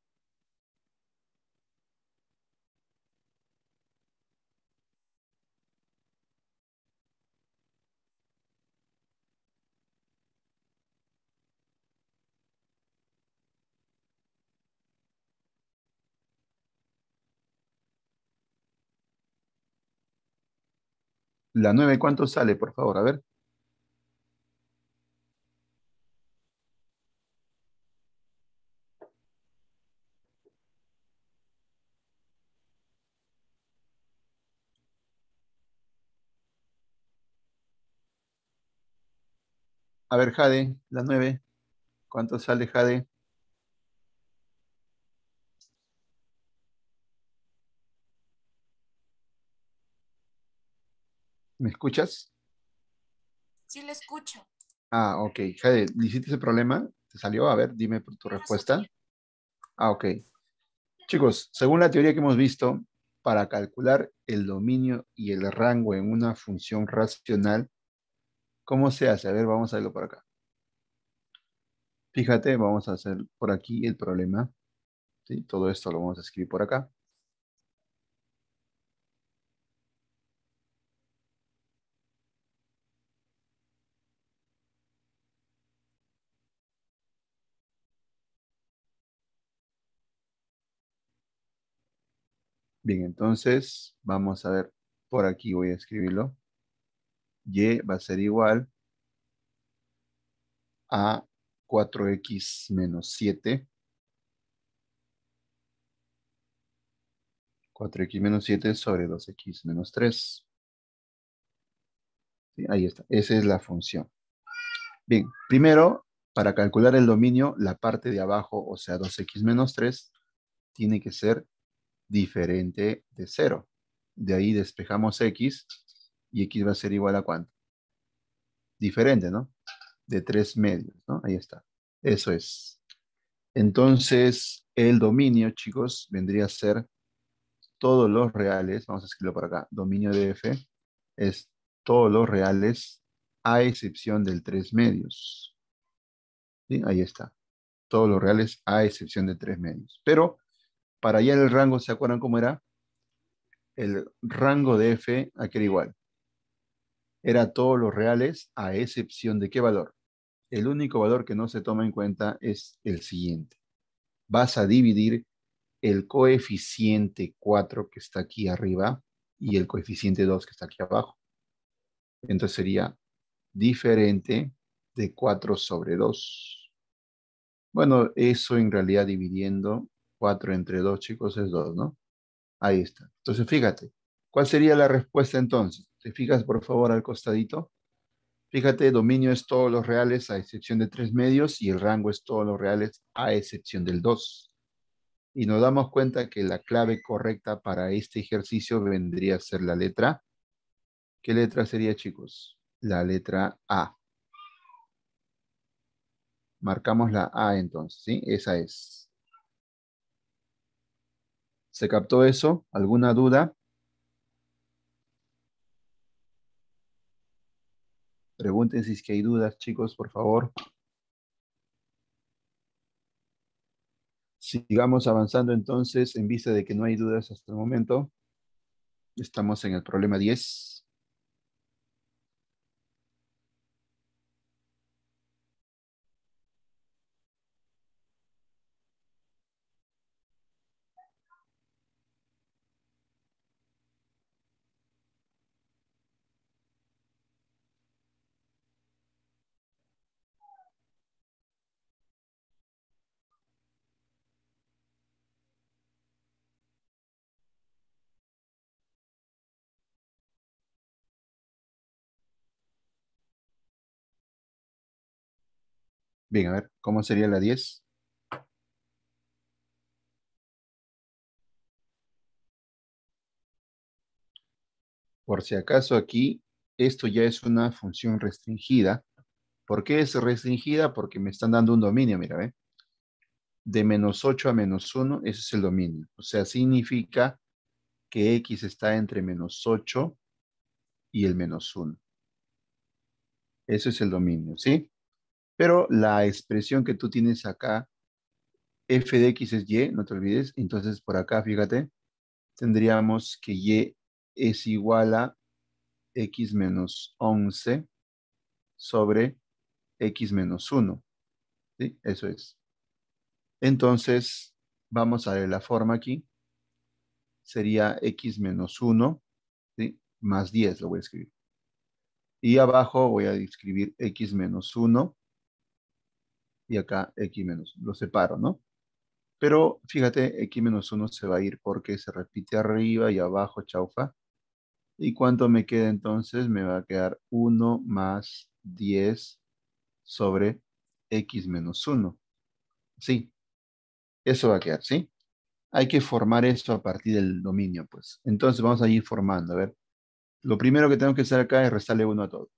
S2: La nueve, ¿cuánto sale, por favor? A ver. A ver, Jade, la nueve. ¿Cuánto sale Jade? ¿Me escuchas? Sí, le escucho. Ah, ok. Jade, ¿hiciste ese problema? ¿Te salió? A ver, dime tu respuesta. Ah, ok. Chicos, según la teoría que hemos visto, para calcular el dominio y el rango en una función racional, ¿Cómo se hace? A ver, vamos a verlo por acá. Fíjate, vamos a hacer por aquí el problema. ¿sí? Todo esto lo vamos a escribir por acá. Bien, entonces vamos a ver, por aquí voy a escribirlo y va a ser igual a 4x menos 7. 4x menos 7 sobre 2x menos 3. ahí está. Esa es la función. Bien, primero, para calcular el dominio, la parte de abajo, o sea, 2x menos 3, tiene que ser diferente de 0. De ahí despejamos x y X va a ser igual a cuánto. Diferente, ¿no? De tres medios, ¿no? Ahí está. Eso es. Entonces, el dominio, chicos, vendría a ser todos los reales, vamos a escribirlo por acá, dominio de F, es todos los reales a excepción del tres medios. Ahí está. Todos los reales a excepción de tres medios. Pero para allá el rango, ¿se acuerdan cómo era? El rango de F, aquí era igual? era todos los reales a excepción de qué valor. El único valor que no se toma en cuenta es el siguiente. Vas a dividir el coeficiente 4 que está aquí arriba y el coeficiente 2 que está aquí abajo. Entonces sería diferente de 4 sobre 2. Bueno, eso en realidad dividiendo 4 entre 2, chicos, es 2, ¿no? Ahí está. Entonces, fíjate, ¿cuál sería la respuesta entonces? te fijas por favor al costadito. Fíjate, dominio es todos los reales a excepción de tres medios y el rango es todos los reales a excepción del dos. Y nos damos cuenta que la clave correcta para este ejercicio vendría a ser la letra. ¿Qué letra sería, chicos? La letra A. Marcamos la A entonces, ¿sí? Esa es. ¿Se captó eso? ¿Alguna duda? Pregunten si es que hay dudas, chicos, por favor. Sigamos avanzando entonces en vista de que no hay dudas hasta el momento. Estamos en el problema 10. Bien, a ver, ¿cómo sería la 10? Por si acaso aquí, esto ya es una función restringida. ¿Por qué es restringida? Porque me están dando un dominio, mira, ¿ve? De menos 8 a menos 1, ese es el dominio. O sea, significa que x está entre menos 8 y el menos 1. Ese es el dominio, ¿sí? Pero la expresión que tú tienes acá, f de x es y, no te olvides. Entonces, por acá, fíjate, tendríamos que y es igual a x menos 11 sobre x menos 1. ¿Sí? Eso es. Entonces, vamos a ver la forma aquí. Sería x menos 1 ¿sí? más 10, lo voy a escribir. Y abajo voy a escribir x menos 1 y acá x menos. Lo separo, ¿no? Pero fíjate, x menos 1 se va a ir porque se repite arriba y abajo, chaufa. ¿Y cuánto me queda entonces? Me va a quedar 1 más 10 sobre x menos 1. Sí, eso va a quedar, ¿sí? Hay que formar esto a partir del dominio, pues. Entonces vamos a ir formando, a ver. Lo primero que tengo que hacer acá es restarle 1 a todo.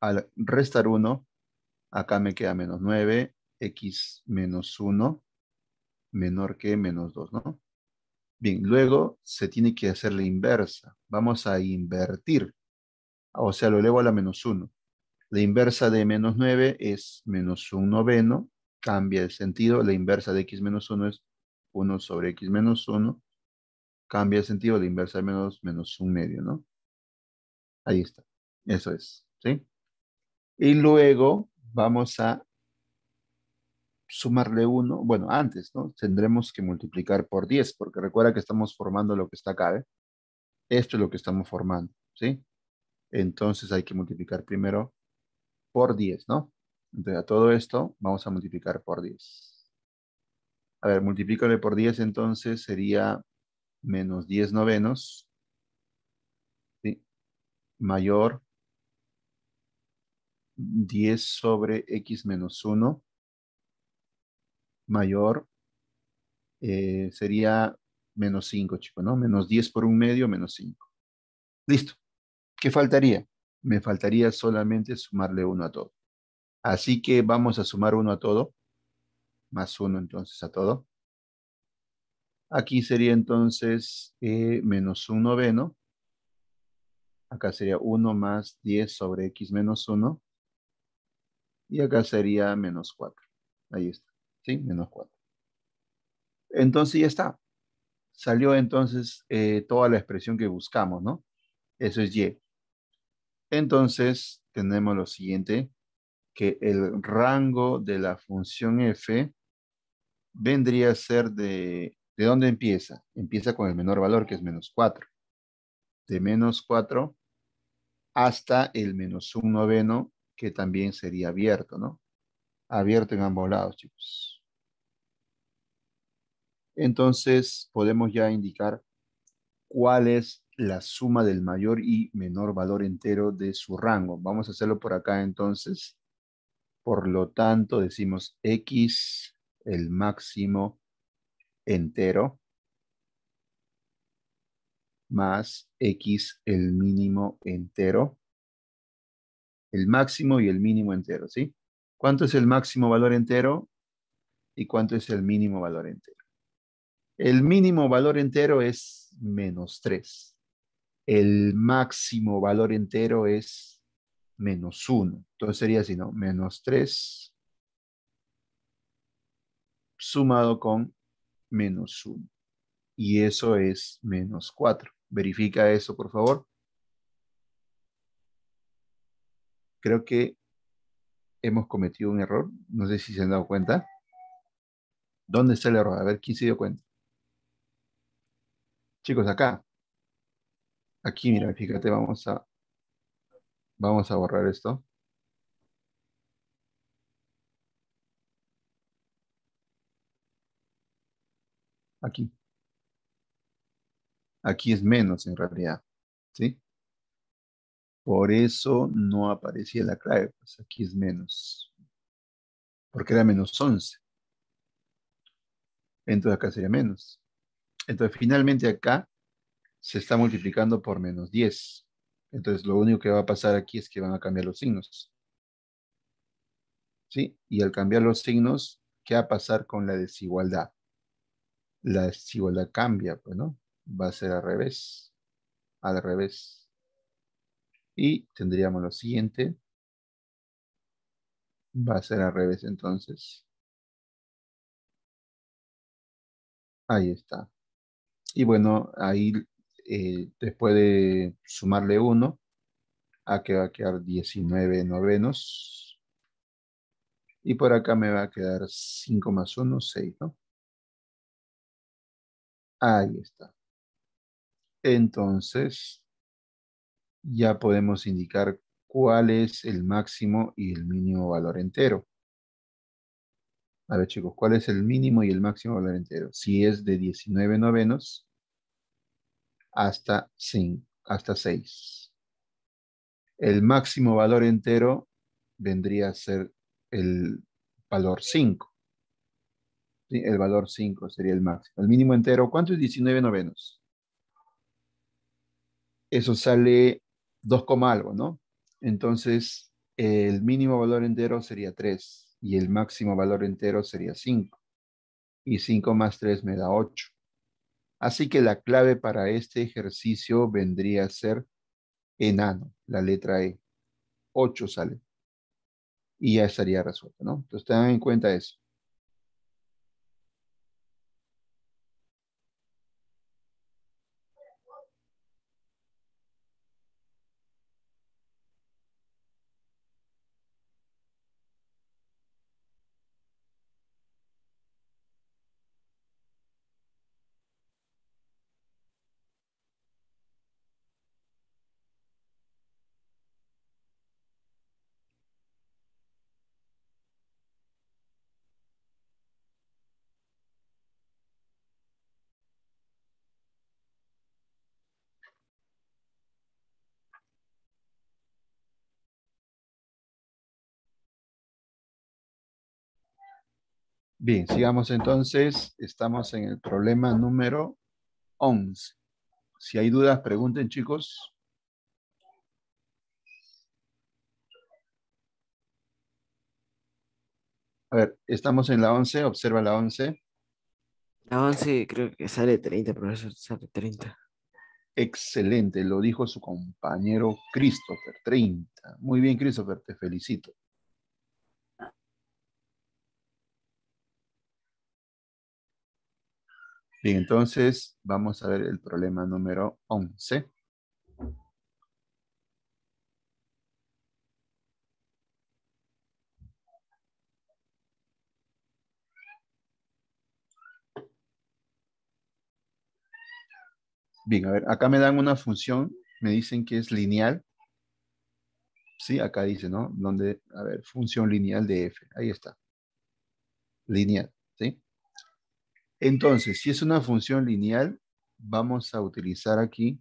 S2: Al restar 1, Acá me queda menos 9, x menos 1, menor que menos 2, ¿no? Bien, luego se tiene que hacer la inversa. Vamos a invertir. O sea, lo elevo a la menos 1. La inversa de menos 9 es menos 1 noveno. Cambia el sentido. La inversa de x menos 1 es 1 sobre x menos 1. Cambia el sentido. La inversa de menos, menos 1 medio, ¿no? Ahí está. Eso es, ¿sí? Y luego vamos a sumarle 1, bueno, antes, ¿no? Tendremos que multiplicar por 10, porque recuerda que estamos formando lo que está acá, ¿eh? Esto es lo que estamos formando, ¿sí? Entonces hay que multiplicar primero por 10, ¿no? Entonces a todo esto vamos a multiplicar por 10. A ver, multiplícale por 10 entonces sería menos 10 novenos, ¿sí? Mayor 10 sobre x menos 1 mayor eh, sería menos 5, chicos, ¿no? Menos 10 por un medio, menos 5. Listo. ¿Qué faltaría? Me faltaría solamente sumarle 1 a todo. Así que vamos a sumar 1 a todo. Más 1 entonces a todo. Aquí sería entonces eh, menos 1 noveno. Acá sería 1 más 10 sobre x menos 1 y acá sería menos 4. Ahí está. ¿Sí? Menos 4. Entonces ya está. Salió entonces eh, toda la expresión que buscamos, ¿no? Eso es y. Entonces tenemos lo siguiente, que el rango de la función f vendría a ser de... ¿De dónde empieza? Empieza con el menor valor, que es menos 4. De menos 4 hasta el menos 1 noveno que también sería abierto, ¿no? Abierto en ambos lados, chicos. Entonces, podemos ya indicar cuál es la suma del mayor y menor valor entero de su rango. Vamos a hacerlo por acá entonces. Por lo tanto, decimos X, el máximo entero, más X, el mínimo entero, el máximo y el mínimo entero, ¿sí? ¿Cuánto es el máximo valor entero y cuánto es el mínimo valor entero? El mínimo valor entero es menos 3. El máximo valor entero es menos 1. Entonces sería así, ¿no? Menos 3 sumado con menos 1. Y eso es menos 4. Verifica eso, por favor. creo que hemos cometido un error. No sé si se han dado cuenta. ¿Dónde está el error? A ver, ¿quién se dio cuenta? Chicos, acá. Aquí, mira, fíjate, vamos a, vamos a borrar esto. Aquí. Aquí es menos en realidad, ¿sí? Por eso no aparecía la clave, pues aquí es menos, porque era menos 11. Entonces acá sería menos. Entonces finalmente acá se está multiplicando por menos 10. Entonces lo único que va a pasar aquí es que van a cambiar los signos. ¿Sí? Y al cambiar los signos, ¿qué va a pasar con la desigualdad? La desigualdad cambia, pues, ¿no? Va a ser al revés. Al revés. Y tendríamos lo siguiente. Va a ser al revés entonces.
S1: Ahí está.
S2: Y bueno, ahí eh, después de sumarle 1, a ah, que va a quedar 19 novenos. Y por acá me va a quedar 5 más 1, 6, ¿no? Ahí está. Entonces, ya podemos indicar cuál es el máximo y el mínimo valor entero. A ver chicos, ¿cuál es el mínimo y el máximo valor entero? Si es de 19 novenos hasta, 5, hasta 6. El máximo valor entero vendría a ser el valor 5. El valor 5 sería el máximo. El mínimo entero, ¿cuánto es 19 novenos? Eso sale 2, algo, ¿no? Entonces, el mínimo valor entero sería 3 y el máximo valor entero sería 5. Y 5 más 3 me da 8. Así que la clave para este ejercicio vendría a ser enano, la letra E. 8 sale. Y ya estaría resuelto, ¿no? Entonces tengan en cuenta eso. Bien, sigamos entonces. Estamos en el problema número 11. Si hay dudas, pregunten, chicos. A ver, estamos en la 11, observa la 11. La 11 creo que sale 30, profesor, sale 30. Excelente, lo dijo su compañero Christopher, 30. Muy bien, Christopher, te felicito. Bien, entonces vamos a ver el problema número 11. Bien, a ver, acá me dan una función, me dicen que es lineal. Sí, acá dice, ¿no? Donde, a ver, función lineal de f, ahí está. Lineal, ¿sí? Entonces, si es una función lineal, vamos a utilizar aquí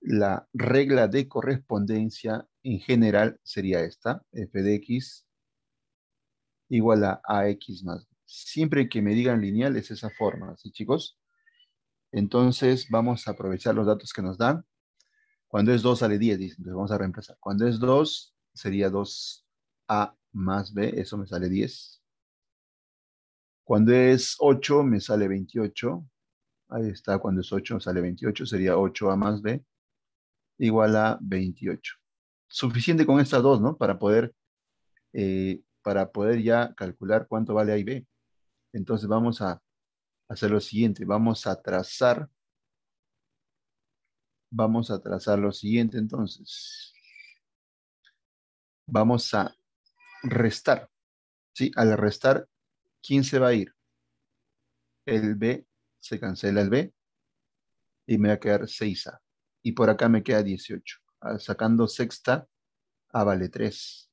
S2: la regla de correspondencia en general sería esta, f de x igual a ax más. Siempre que me digan lineal es esa forma, ¿sí chicos? Entonces vamos a aprovechar los datos que nos dan. Cuando es 2 sale 10, entonces vamos a reemplazar. Cuando es 2 sería 2a más b, eso me sale 10. Cuando es 8 me sale 28. Ahí está, cuando es 8 sale 28, sería 8 a más b igual a 28. Suficiente con estas dos, ¿no? Para poder, eh, para poder ya calcular cuánto vale A y B. Entonces vamos a hacer lo siguiente, vamos a trazar, vamos a trazar lo siguiente entonces. Vamos a restar, ¿sí? Al restar ¿quién se va a ir? El B, se cancela el B y me va a quedar 6A. Y por acá me queda 18, ah, sacando sexta A vale 3.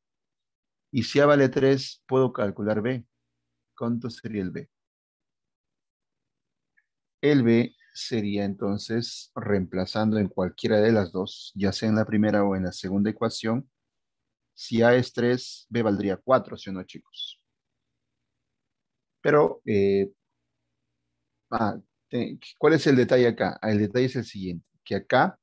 S2: Y si A vale 3, puedo calcular B. ¿Cuánto sería el B? El B sería entonces reemplazando en cualquiera de las dos, ya sea en la primera o en la segunda ecuación. Si A es 3, B valdría 4, ¿sí o no, chicos? Pero, eh, ah, ¿cuál es el detalle acá? Ah, el detalle es el siguiente, que acá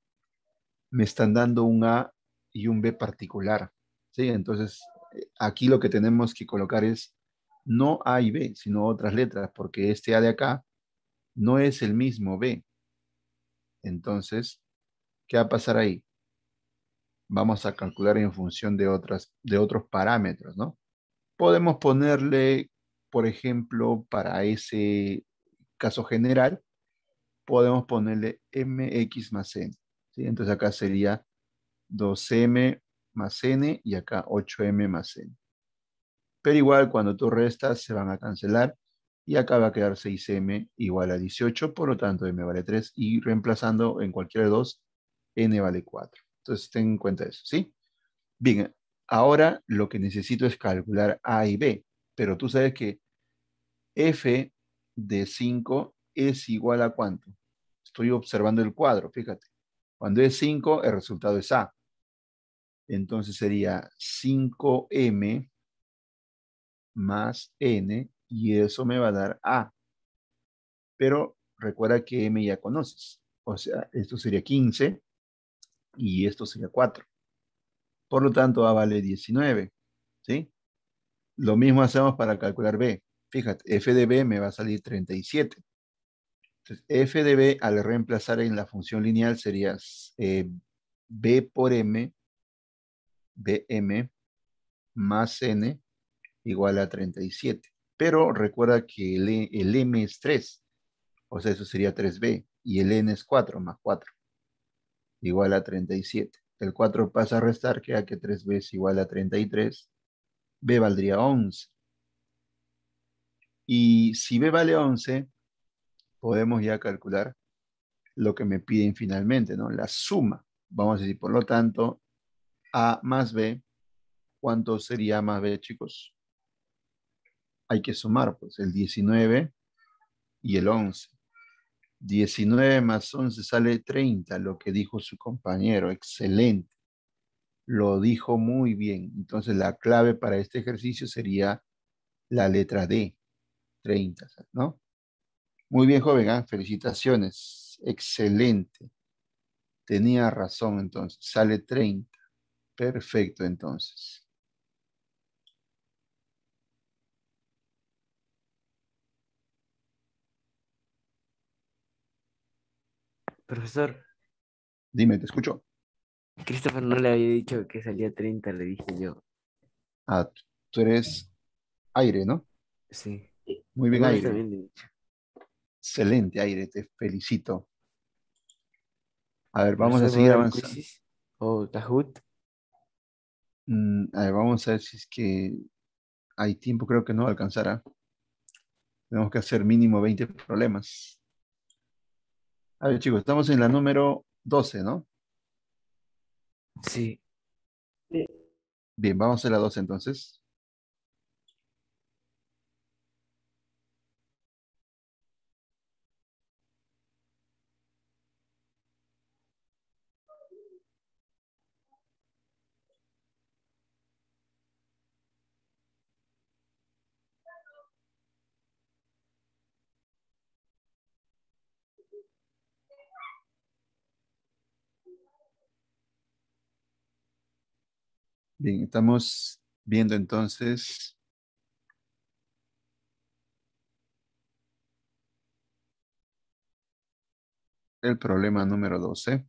S2: me están dando un A y un B particular. Entonces, eh, aquí lo que tenemos que colocar es no A y B, sino otras letras, porque este A de acá no es el mismo B. Entonces, ¿qué va a pasar ahí? Vamos a calcular en función de, otras, de otros parámetros, ¿no? Podemos ponerle por ejemplo, para ese caso general, podemos ponerle mx más n. Entonces acá sería 2m más n y acá 8m más n. Pero igual cuando tú restas se van a cancelar y acá va a quedar 6m igual a 18, por lo tanto m vale 3 y reemplazando en cualquiera de dos, n vale 4. Entonces ten en cuenta eso, ¿sí? Bien, ahora lo que necesito es calcular a y b pero tú sabes que f de 5 es igual a cuánto. Estoy observando el cuadro, fíjate. Cuando es 5, el resultado es A. Entonces sería 5M más N y eso me va a dar A. Pero recuerda que M ya conoces. O sea, esto sería 15 y esto sería 4. Por lo tanto, A vale 19. ¿Sí? Lo mismo hacemos para calcular B. Fíjate, f de b me va a salir 37. Entonces, f de b al reemplazar en la función lineal sería eh, b por m, bm, más n, igual a 37. Pero recuerda que el, e, m es 3, o sea, eso sería 3b, y el n es 4 más 4, igual a 37. El 4 pasa a restar, queda que 3b es igual a 33, B valdría 11. Y si B vale 11, podemos ya calcular lo que me piden finalmente, ¿no? La suma. Vamos a decir, por lo tanto, A más B, ¿cuánto sería A más B, chicos? Hay que sumar, pues, el 19 y el 11. 19 más 11 sale 30, lo que dijo su compañero. Excelente lo dijo muy bien. Entonces la clave para este ejercicio sería la letra D, 30, ¿no? Muy bien, joven, ¿ah? felicitaciones. Excelente. Tenía razón entonces, sale 30. Perfecto entonces. Profesor. Dime, te escucho.
S1: Christopher no le había dicho
S2: que salía 30, le dije yo. Ah, tú eres aire, ¿no? Sí. Muy bien, aire. Excelente, aire, te felicito. A ver, vamos a seguir avanzando. ¿O Kahoot? Mm, a ver, vamos a ver si es que hay tiempo, creo que no alcanzará. Tenemos que hacer mínimo 20 problemas. A ver, chicos, estamos en la número 12, ¿no? Sí. Bien, vamos a la 2 entonces. Bien, estamos viendo entonces el problema número 12.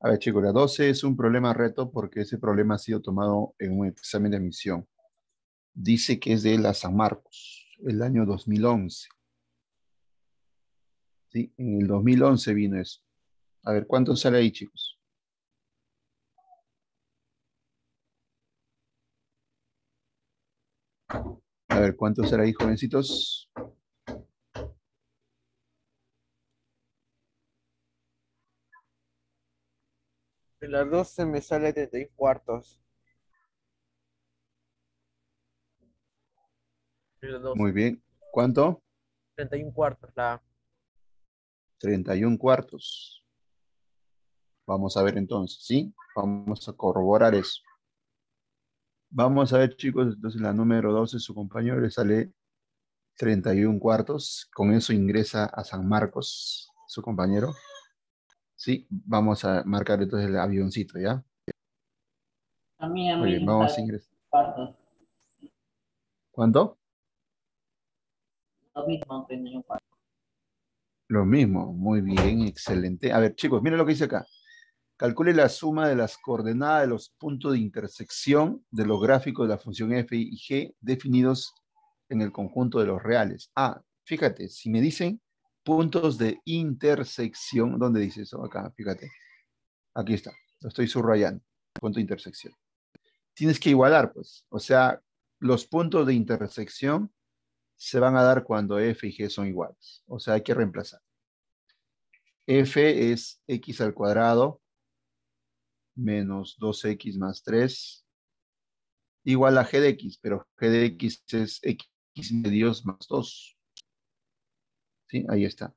S2: A ver, chicos, la 12 es un problema reto porque ese problema ha sido tomado en un examen de admisión. Dice que es de la San Marcos, el año 2011. ¿Sí? En el 2011 vino eso. A ver, ¿cuánto sale ahí, chicos? A ver, ¿Cuántos será ahí, jovencitos? las 12 me sale 31 cuartos. Muy bien. ¿Cuánto? 31 cuartos, la 31 cuartos. Vamos a ver entonces, ¿sí? Vamos a corroborar eso. Vamos a ver, chicos, entonces la número 12, su compañero le sale 31 cuartos. Con eso ingresa a San Marcos, su compañero. Sí, vamos a marcar entonces el avioncito, ¿ya?
S1: A Muy vamos a ingresar. ¿Cuánto? Lo mismo,
S2: Lo mismo, muy bien, excelente. A ver, chicos, miren lo que dice acá. Calcule la suma de las coordenadas de los puntos de intersección de los gráficos de la función f y g definidos en el conjunto de los reales. Ah, fíjate, si me dicen puntos de intersección. ¿Dónde dice eso? Acá, fíjate. Aquí está. Lo estoy subrayando. Punto de intersección. Tienes que igualar, pues. O sea, los puntos de intersección se van a dar cuando f y g son iguales. O sea, hay que reemplazar. f es x al cuadrado menos 2x más 3 igual a g de x, pero g de x es x medios más 2. ¿sí? Ahí está.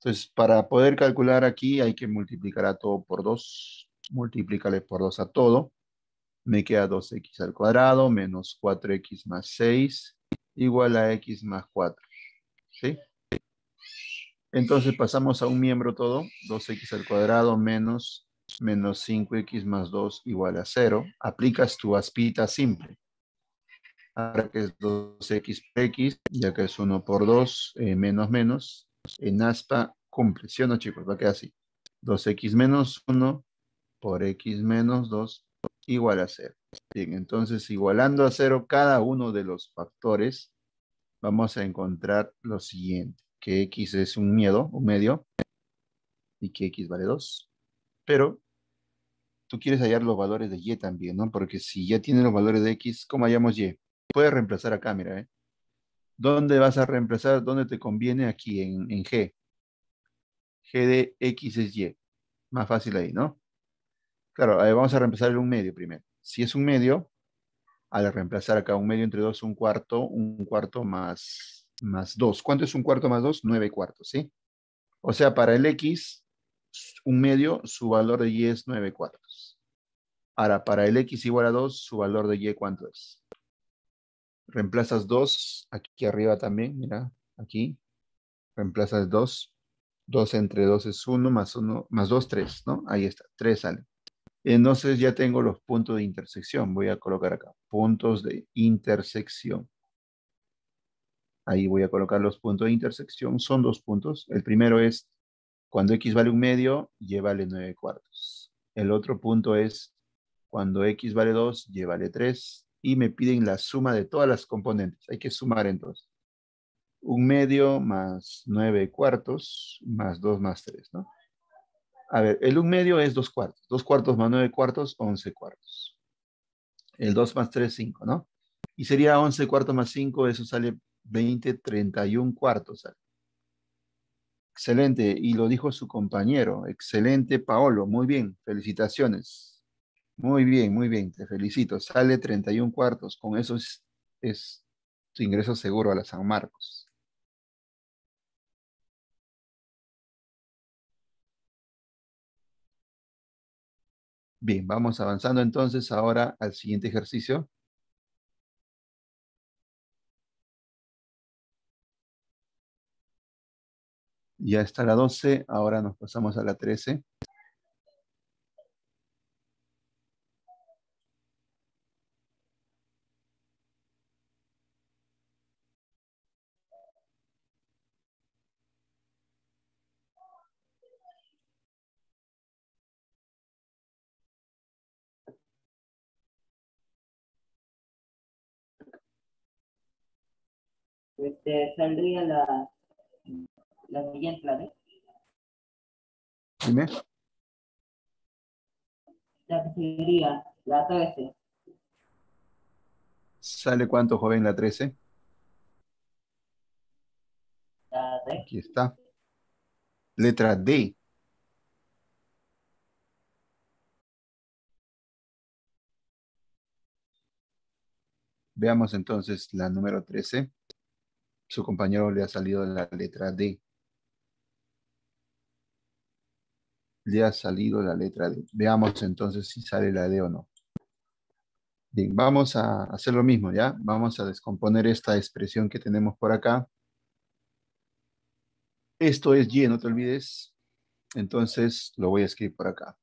S2: Entonces, para poder calcular aquí hay que multiplicar a todo por 2. Multiplícale por 2 a todo. Me queda 2x al cuadrado menos 4x más 6 igual a x más 4. ¿Sí? Entonces pasamos a un miembro todo. 2x al cuadrado menos menos 5x más 2 igual a 0. Aplicas tu aspita simple ahora que es 2x por x, y acá es 1 por 2, menos menos, en aspa cumple, ¿sí o no chicos? Va a quedar así, 2x menos 1 por x menos 2 igual a 0. Bien, entonces igualando a 0 cada uno de los factores, vamos a encontrar lo siguiente, que x es un miedo, un medio, y que x vale 2. Pero tú quieres hallar los valores de y también, ¿no? Porque si ya tiene los valores de x, ¿cómo hallamos y? puedes reemplazar acá, mira, ¿eh? ¿Dónde vas a reemplazar? ¿Dónde te conviene aquí en, G? G de X es Y. Más fácil ahí, ¿no? Claro, vamos a reemplazar un medio primero. Si es un medio, al reemplazar acá un medio entre dos, un cuarto, un cuarto más, más dos. ¿Cuánto es un cuarto más dos? Nueve cuartos, ¿sí? O sea, para el X, un medio, su valor de Y es nueve cuartos. Ahora, para el X igual a 2, su valor de Y, ¿cuánto es? reemplazas 2, aquí arriba también, mira, aquí, reemplazas 2, 2 entre 2 es 1, más 1, más 2, 3, ¿no? Ahí está, 3 sale. Entonces ya tengo los puntos de intersección, voy a colocar acá, puntos de intersección. Ahí voy a colocar los puntos de intersección, son dos puntos. El primero es, cuando x vale un medio, y vale 9 cuartos. El otro punto es, cuando x vale 2, y 3 y me piden la suma de todas las componentes. Hay que sumar entonces. Un medio más nueve cuartos más dos más tres, ¿no? A ver, el un medio es dos cuartos. Dos cuartos más nueve cuartos, once cuartos. El dos más tres, cinco, ¿no? Y sería once cuartos más cinco, eso sale veinte, 20, 31 cuartos. Excelente, y lo dijo su compañero. Excelente, Paolo. Muy bien, felicitaciones. Muy bien, muy bien, te felicito. Sale 31 cuartos, con eso es, tu ingreso seguro a la San Marcos.
S1: Bien, vamos avanzando entonces ahora al siguiente ejercicio.
S2: Ya está la 12, ahora nos pasamos a la 13.
S1: ¿Te saldría la, la siguiente, la Dime. La que seguiría, la 13.
S2: ¿Sale cuánto, joven, la 13? La D. Aquí está. Letra D. Veamos entonces la número 13 su compañero le ha salido la letra D. Le ha salido la letra D. Veamos entonces si sale la D o no. Bien, vamos a hacer lo mismo, ¿ya? Vamos a descomponer esta expresión que tenemos por acá. Esto es Y, no te olvides. Entonces lo voy a escribir por acá.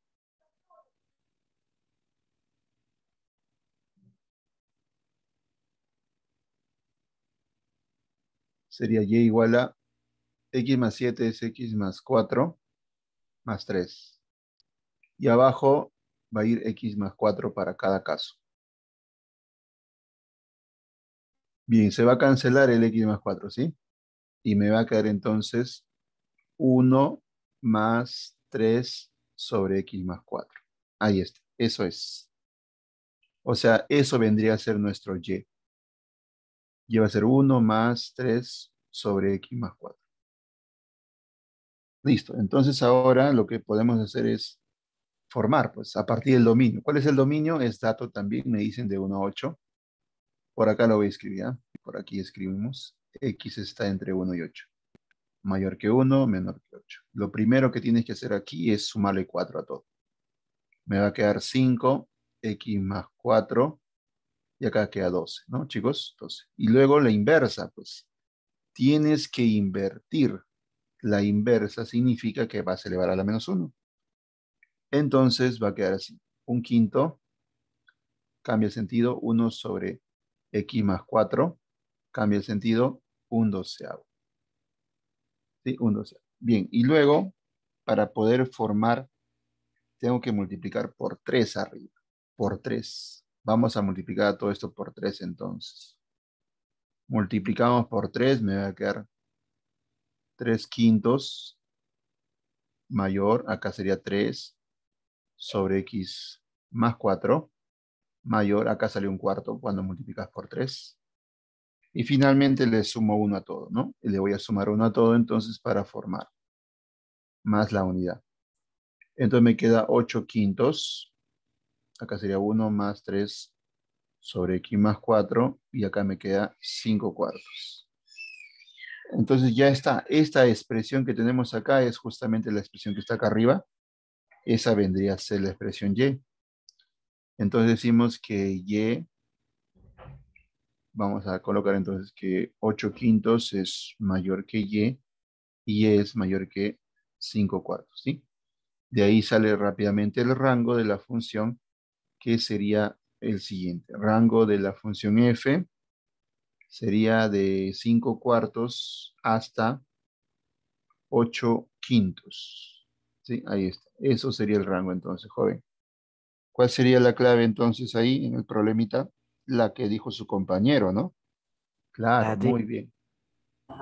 S2: sería y igual a x más 7 es x más 4 más 3. Y abajo va a ir x más 4 para cada caso. Bien, se va a cancelar el x más 4, ¿sí? Y me va a quedar entonces 1 más 3 sobre x más 4. Ahí está, eso es. O sea, eso vendría a ser nuestro y y va a ser 1 más 3 sobre x más 4. Listo, entonces ahora lo que podemos hacer es formar, pues, a partir del dominio. ¿Cuál es el dominio? Es dato también, me dicen de 1 a 8. Por acá lo voy a escribir, ¿ah? por aquí escribimos. X está entre 1 y 8. Mayor que 1, menor que 8. Lo primero que tienes que hacer aquí es sumarle 4 a todo. Me va a quedar 5, X más 4, y acá queda 12, ¿no, chicos? 12. Y luego la inversa, pues, tienes que invertir. La inversa significa que vas a elevar a la menos 1. Entonces va a quedar así. Un quinto cambia el sentido 1 sobre x más 4. Cambia el sentido 1 doceavo. ¿Sí? Un doceavo. Bien, y luego, para poder formar, tengo que multiplicar por 3 arriba. Por 3. Vamos a multiplicar todo esto por 3 entonces. Multiplicamos por 3, me va a quedar 3 quintos mayor, acá sería 3 sobre x más 4, mayor, acá sale un cuarto cuando multiplicas por 3. Y finalmente le sumo 1 a todo, ¿no? le voy a sumar 1 a todo entonces para formar más la unidad. Entonces me queda 8 quintos Acá sería 1 más 3 sobre X más 4. Y acá me queda 5 cuartos. Entonces ya está. Esta expresión que tenemos acá es justamente la expresión que está acá arriba. Esa vendría a ser la expresión Y. Entonces decimos que Y, vamos a colocar entonces que 8 quintos es mayor que Y, y e es mayor que 5 cuartos, ¿sí? De ahí sale rápidamente el rango de la función ¿Qué sería el siguiente. Rango de la función f sería de 5 cuartos hasta 8 quintos. ¿Sí? Ahí está. Eso sería el rango entonces, joven. ¿Cuál sería la clave entonces ahí en el problemita? La que dijo su compañero, ¿no? Claro, muy bien.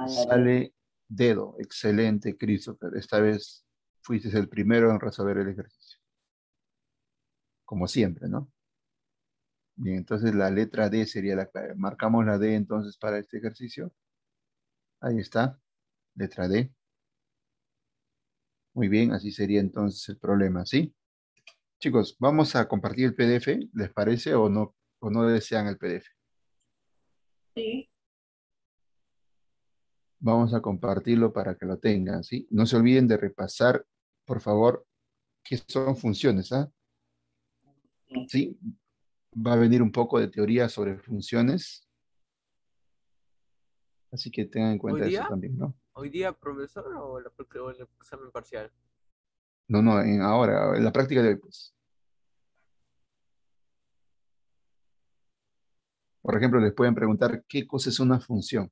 S1: Sale
S2: dedo. Excelente, Christopher. Esta vez fuiste el primero en resolver el ejercicio como siempre, ¿no? Bien, entonces la letra D sería la clave. Marcamos la D entonces para este ejercicio. Ahí está, letra D. Muy bien, así sería entonces el problema, ¿sí? Chicos, vamos a compartir el PDF, ¿les parece o no, o no desean el PDF? Sí. Vamos a compartirlo para que lo tengan, ¿sí? No se olviden de repasar, por favor, qué son funciones, ¿ah? Sí, va a venir un poco de teoría sobre funciones. Así que tengan en cuenta eso también, ¿no?
S1: ¿Hoy día, profesor, o, la, o el examen parcial?
S2: No, no, ahora, en la práctica de hoy, pues. Por ejemplo, les pueden preguntar qué cosa es una función.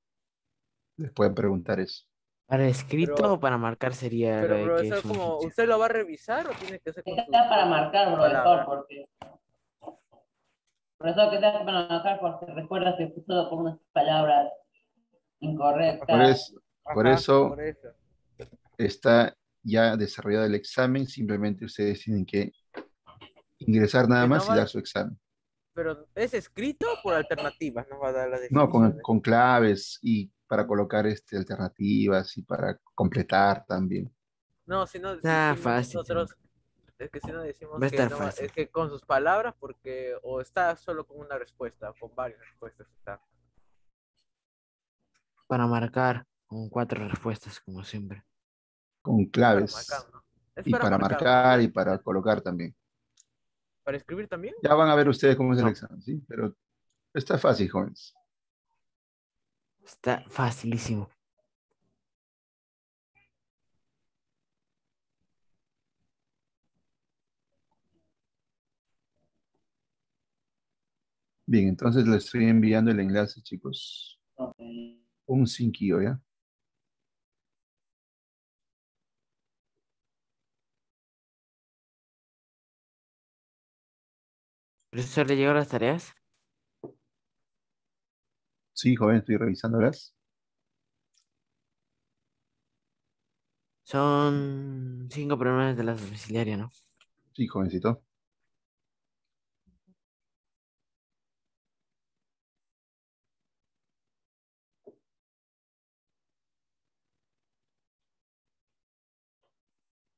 S2: Les pueden preguntar eso. ¿Para escrito o para marcar sería? Pero, como,
S1: ¿usted lo va a revisar o tiene que hacer... ¿Qué Está para marcar, profesor, porque... Profesor, ¿qué tal para marcar? Porque recuerda que todo con unas palabras incorrectas. Por eso,
S2: está ya desarrollado el examen, simplemente ustedes tienen que ingresar nada más, y dar su examen.
S1: Pero es escrito o por alternativas, no va a dar No, con,
S2: con, claves y para colocar este, alternativas y para completar también. No, si no, decimos nosotros, es que si no decimos que es que con sus palabras, porque o está solo con una respuesta, con varias respuestas está. Para marcar con cuatro respuestas, como siempre. Con claves. Y para, marcar, y para colocar también. ¿Para escribir también? Ya van a ver ustedes cómo es el examen, ¿sí? Pero está fácil, jóvenes. Está facilísimo. Bien, entonces le estoy enviando el enlace, chicos. Un cinquillo, ¿ya?
S1: ¿Profesor, le llegó las tareas?
S2: Sí, joven, estoy revisándolas. Son cinco problemas de la domiciliaria, ¿no? Sí, jovencito.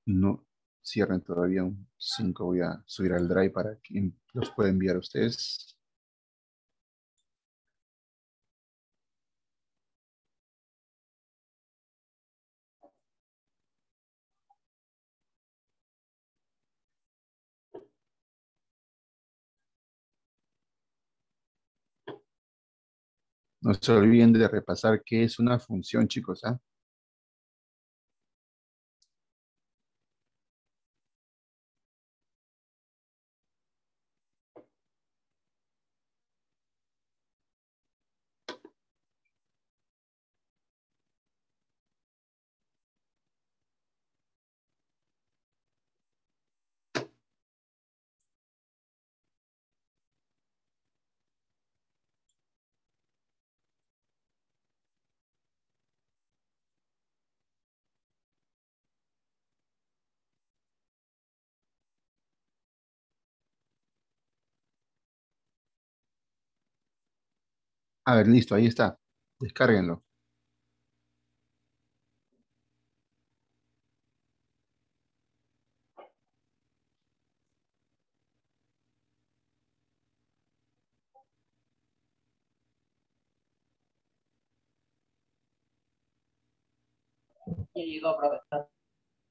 S1: No cierren todavía un cinco, Voy a subir al drive para que los pueda enviar a ustedes. No se olviden de repasar qué es una función, chicos. ¿ah?
S2: A ver, listo, ahí está. Descárguenlo.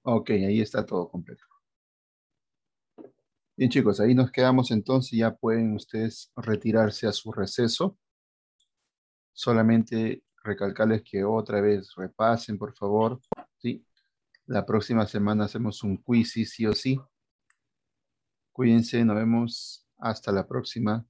S2: Ok, ahí está todo completo. Bien chicos, ahí nos quedamos entonces, ya pueden ustedes retirarse a su receso solamente recalcarles que otra vez repasen, por favor. ¿sí? La próxima semana hacemos un quiz, sí, o sí. Cuídense, nos vemos. Hasta la próxima.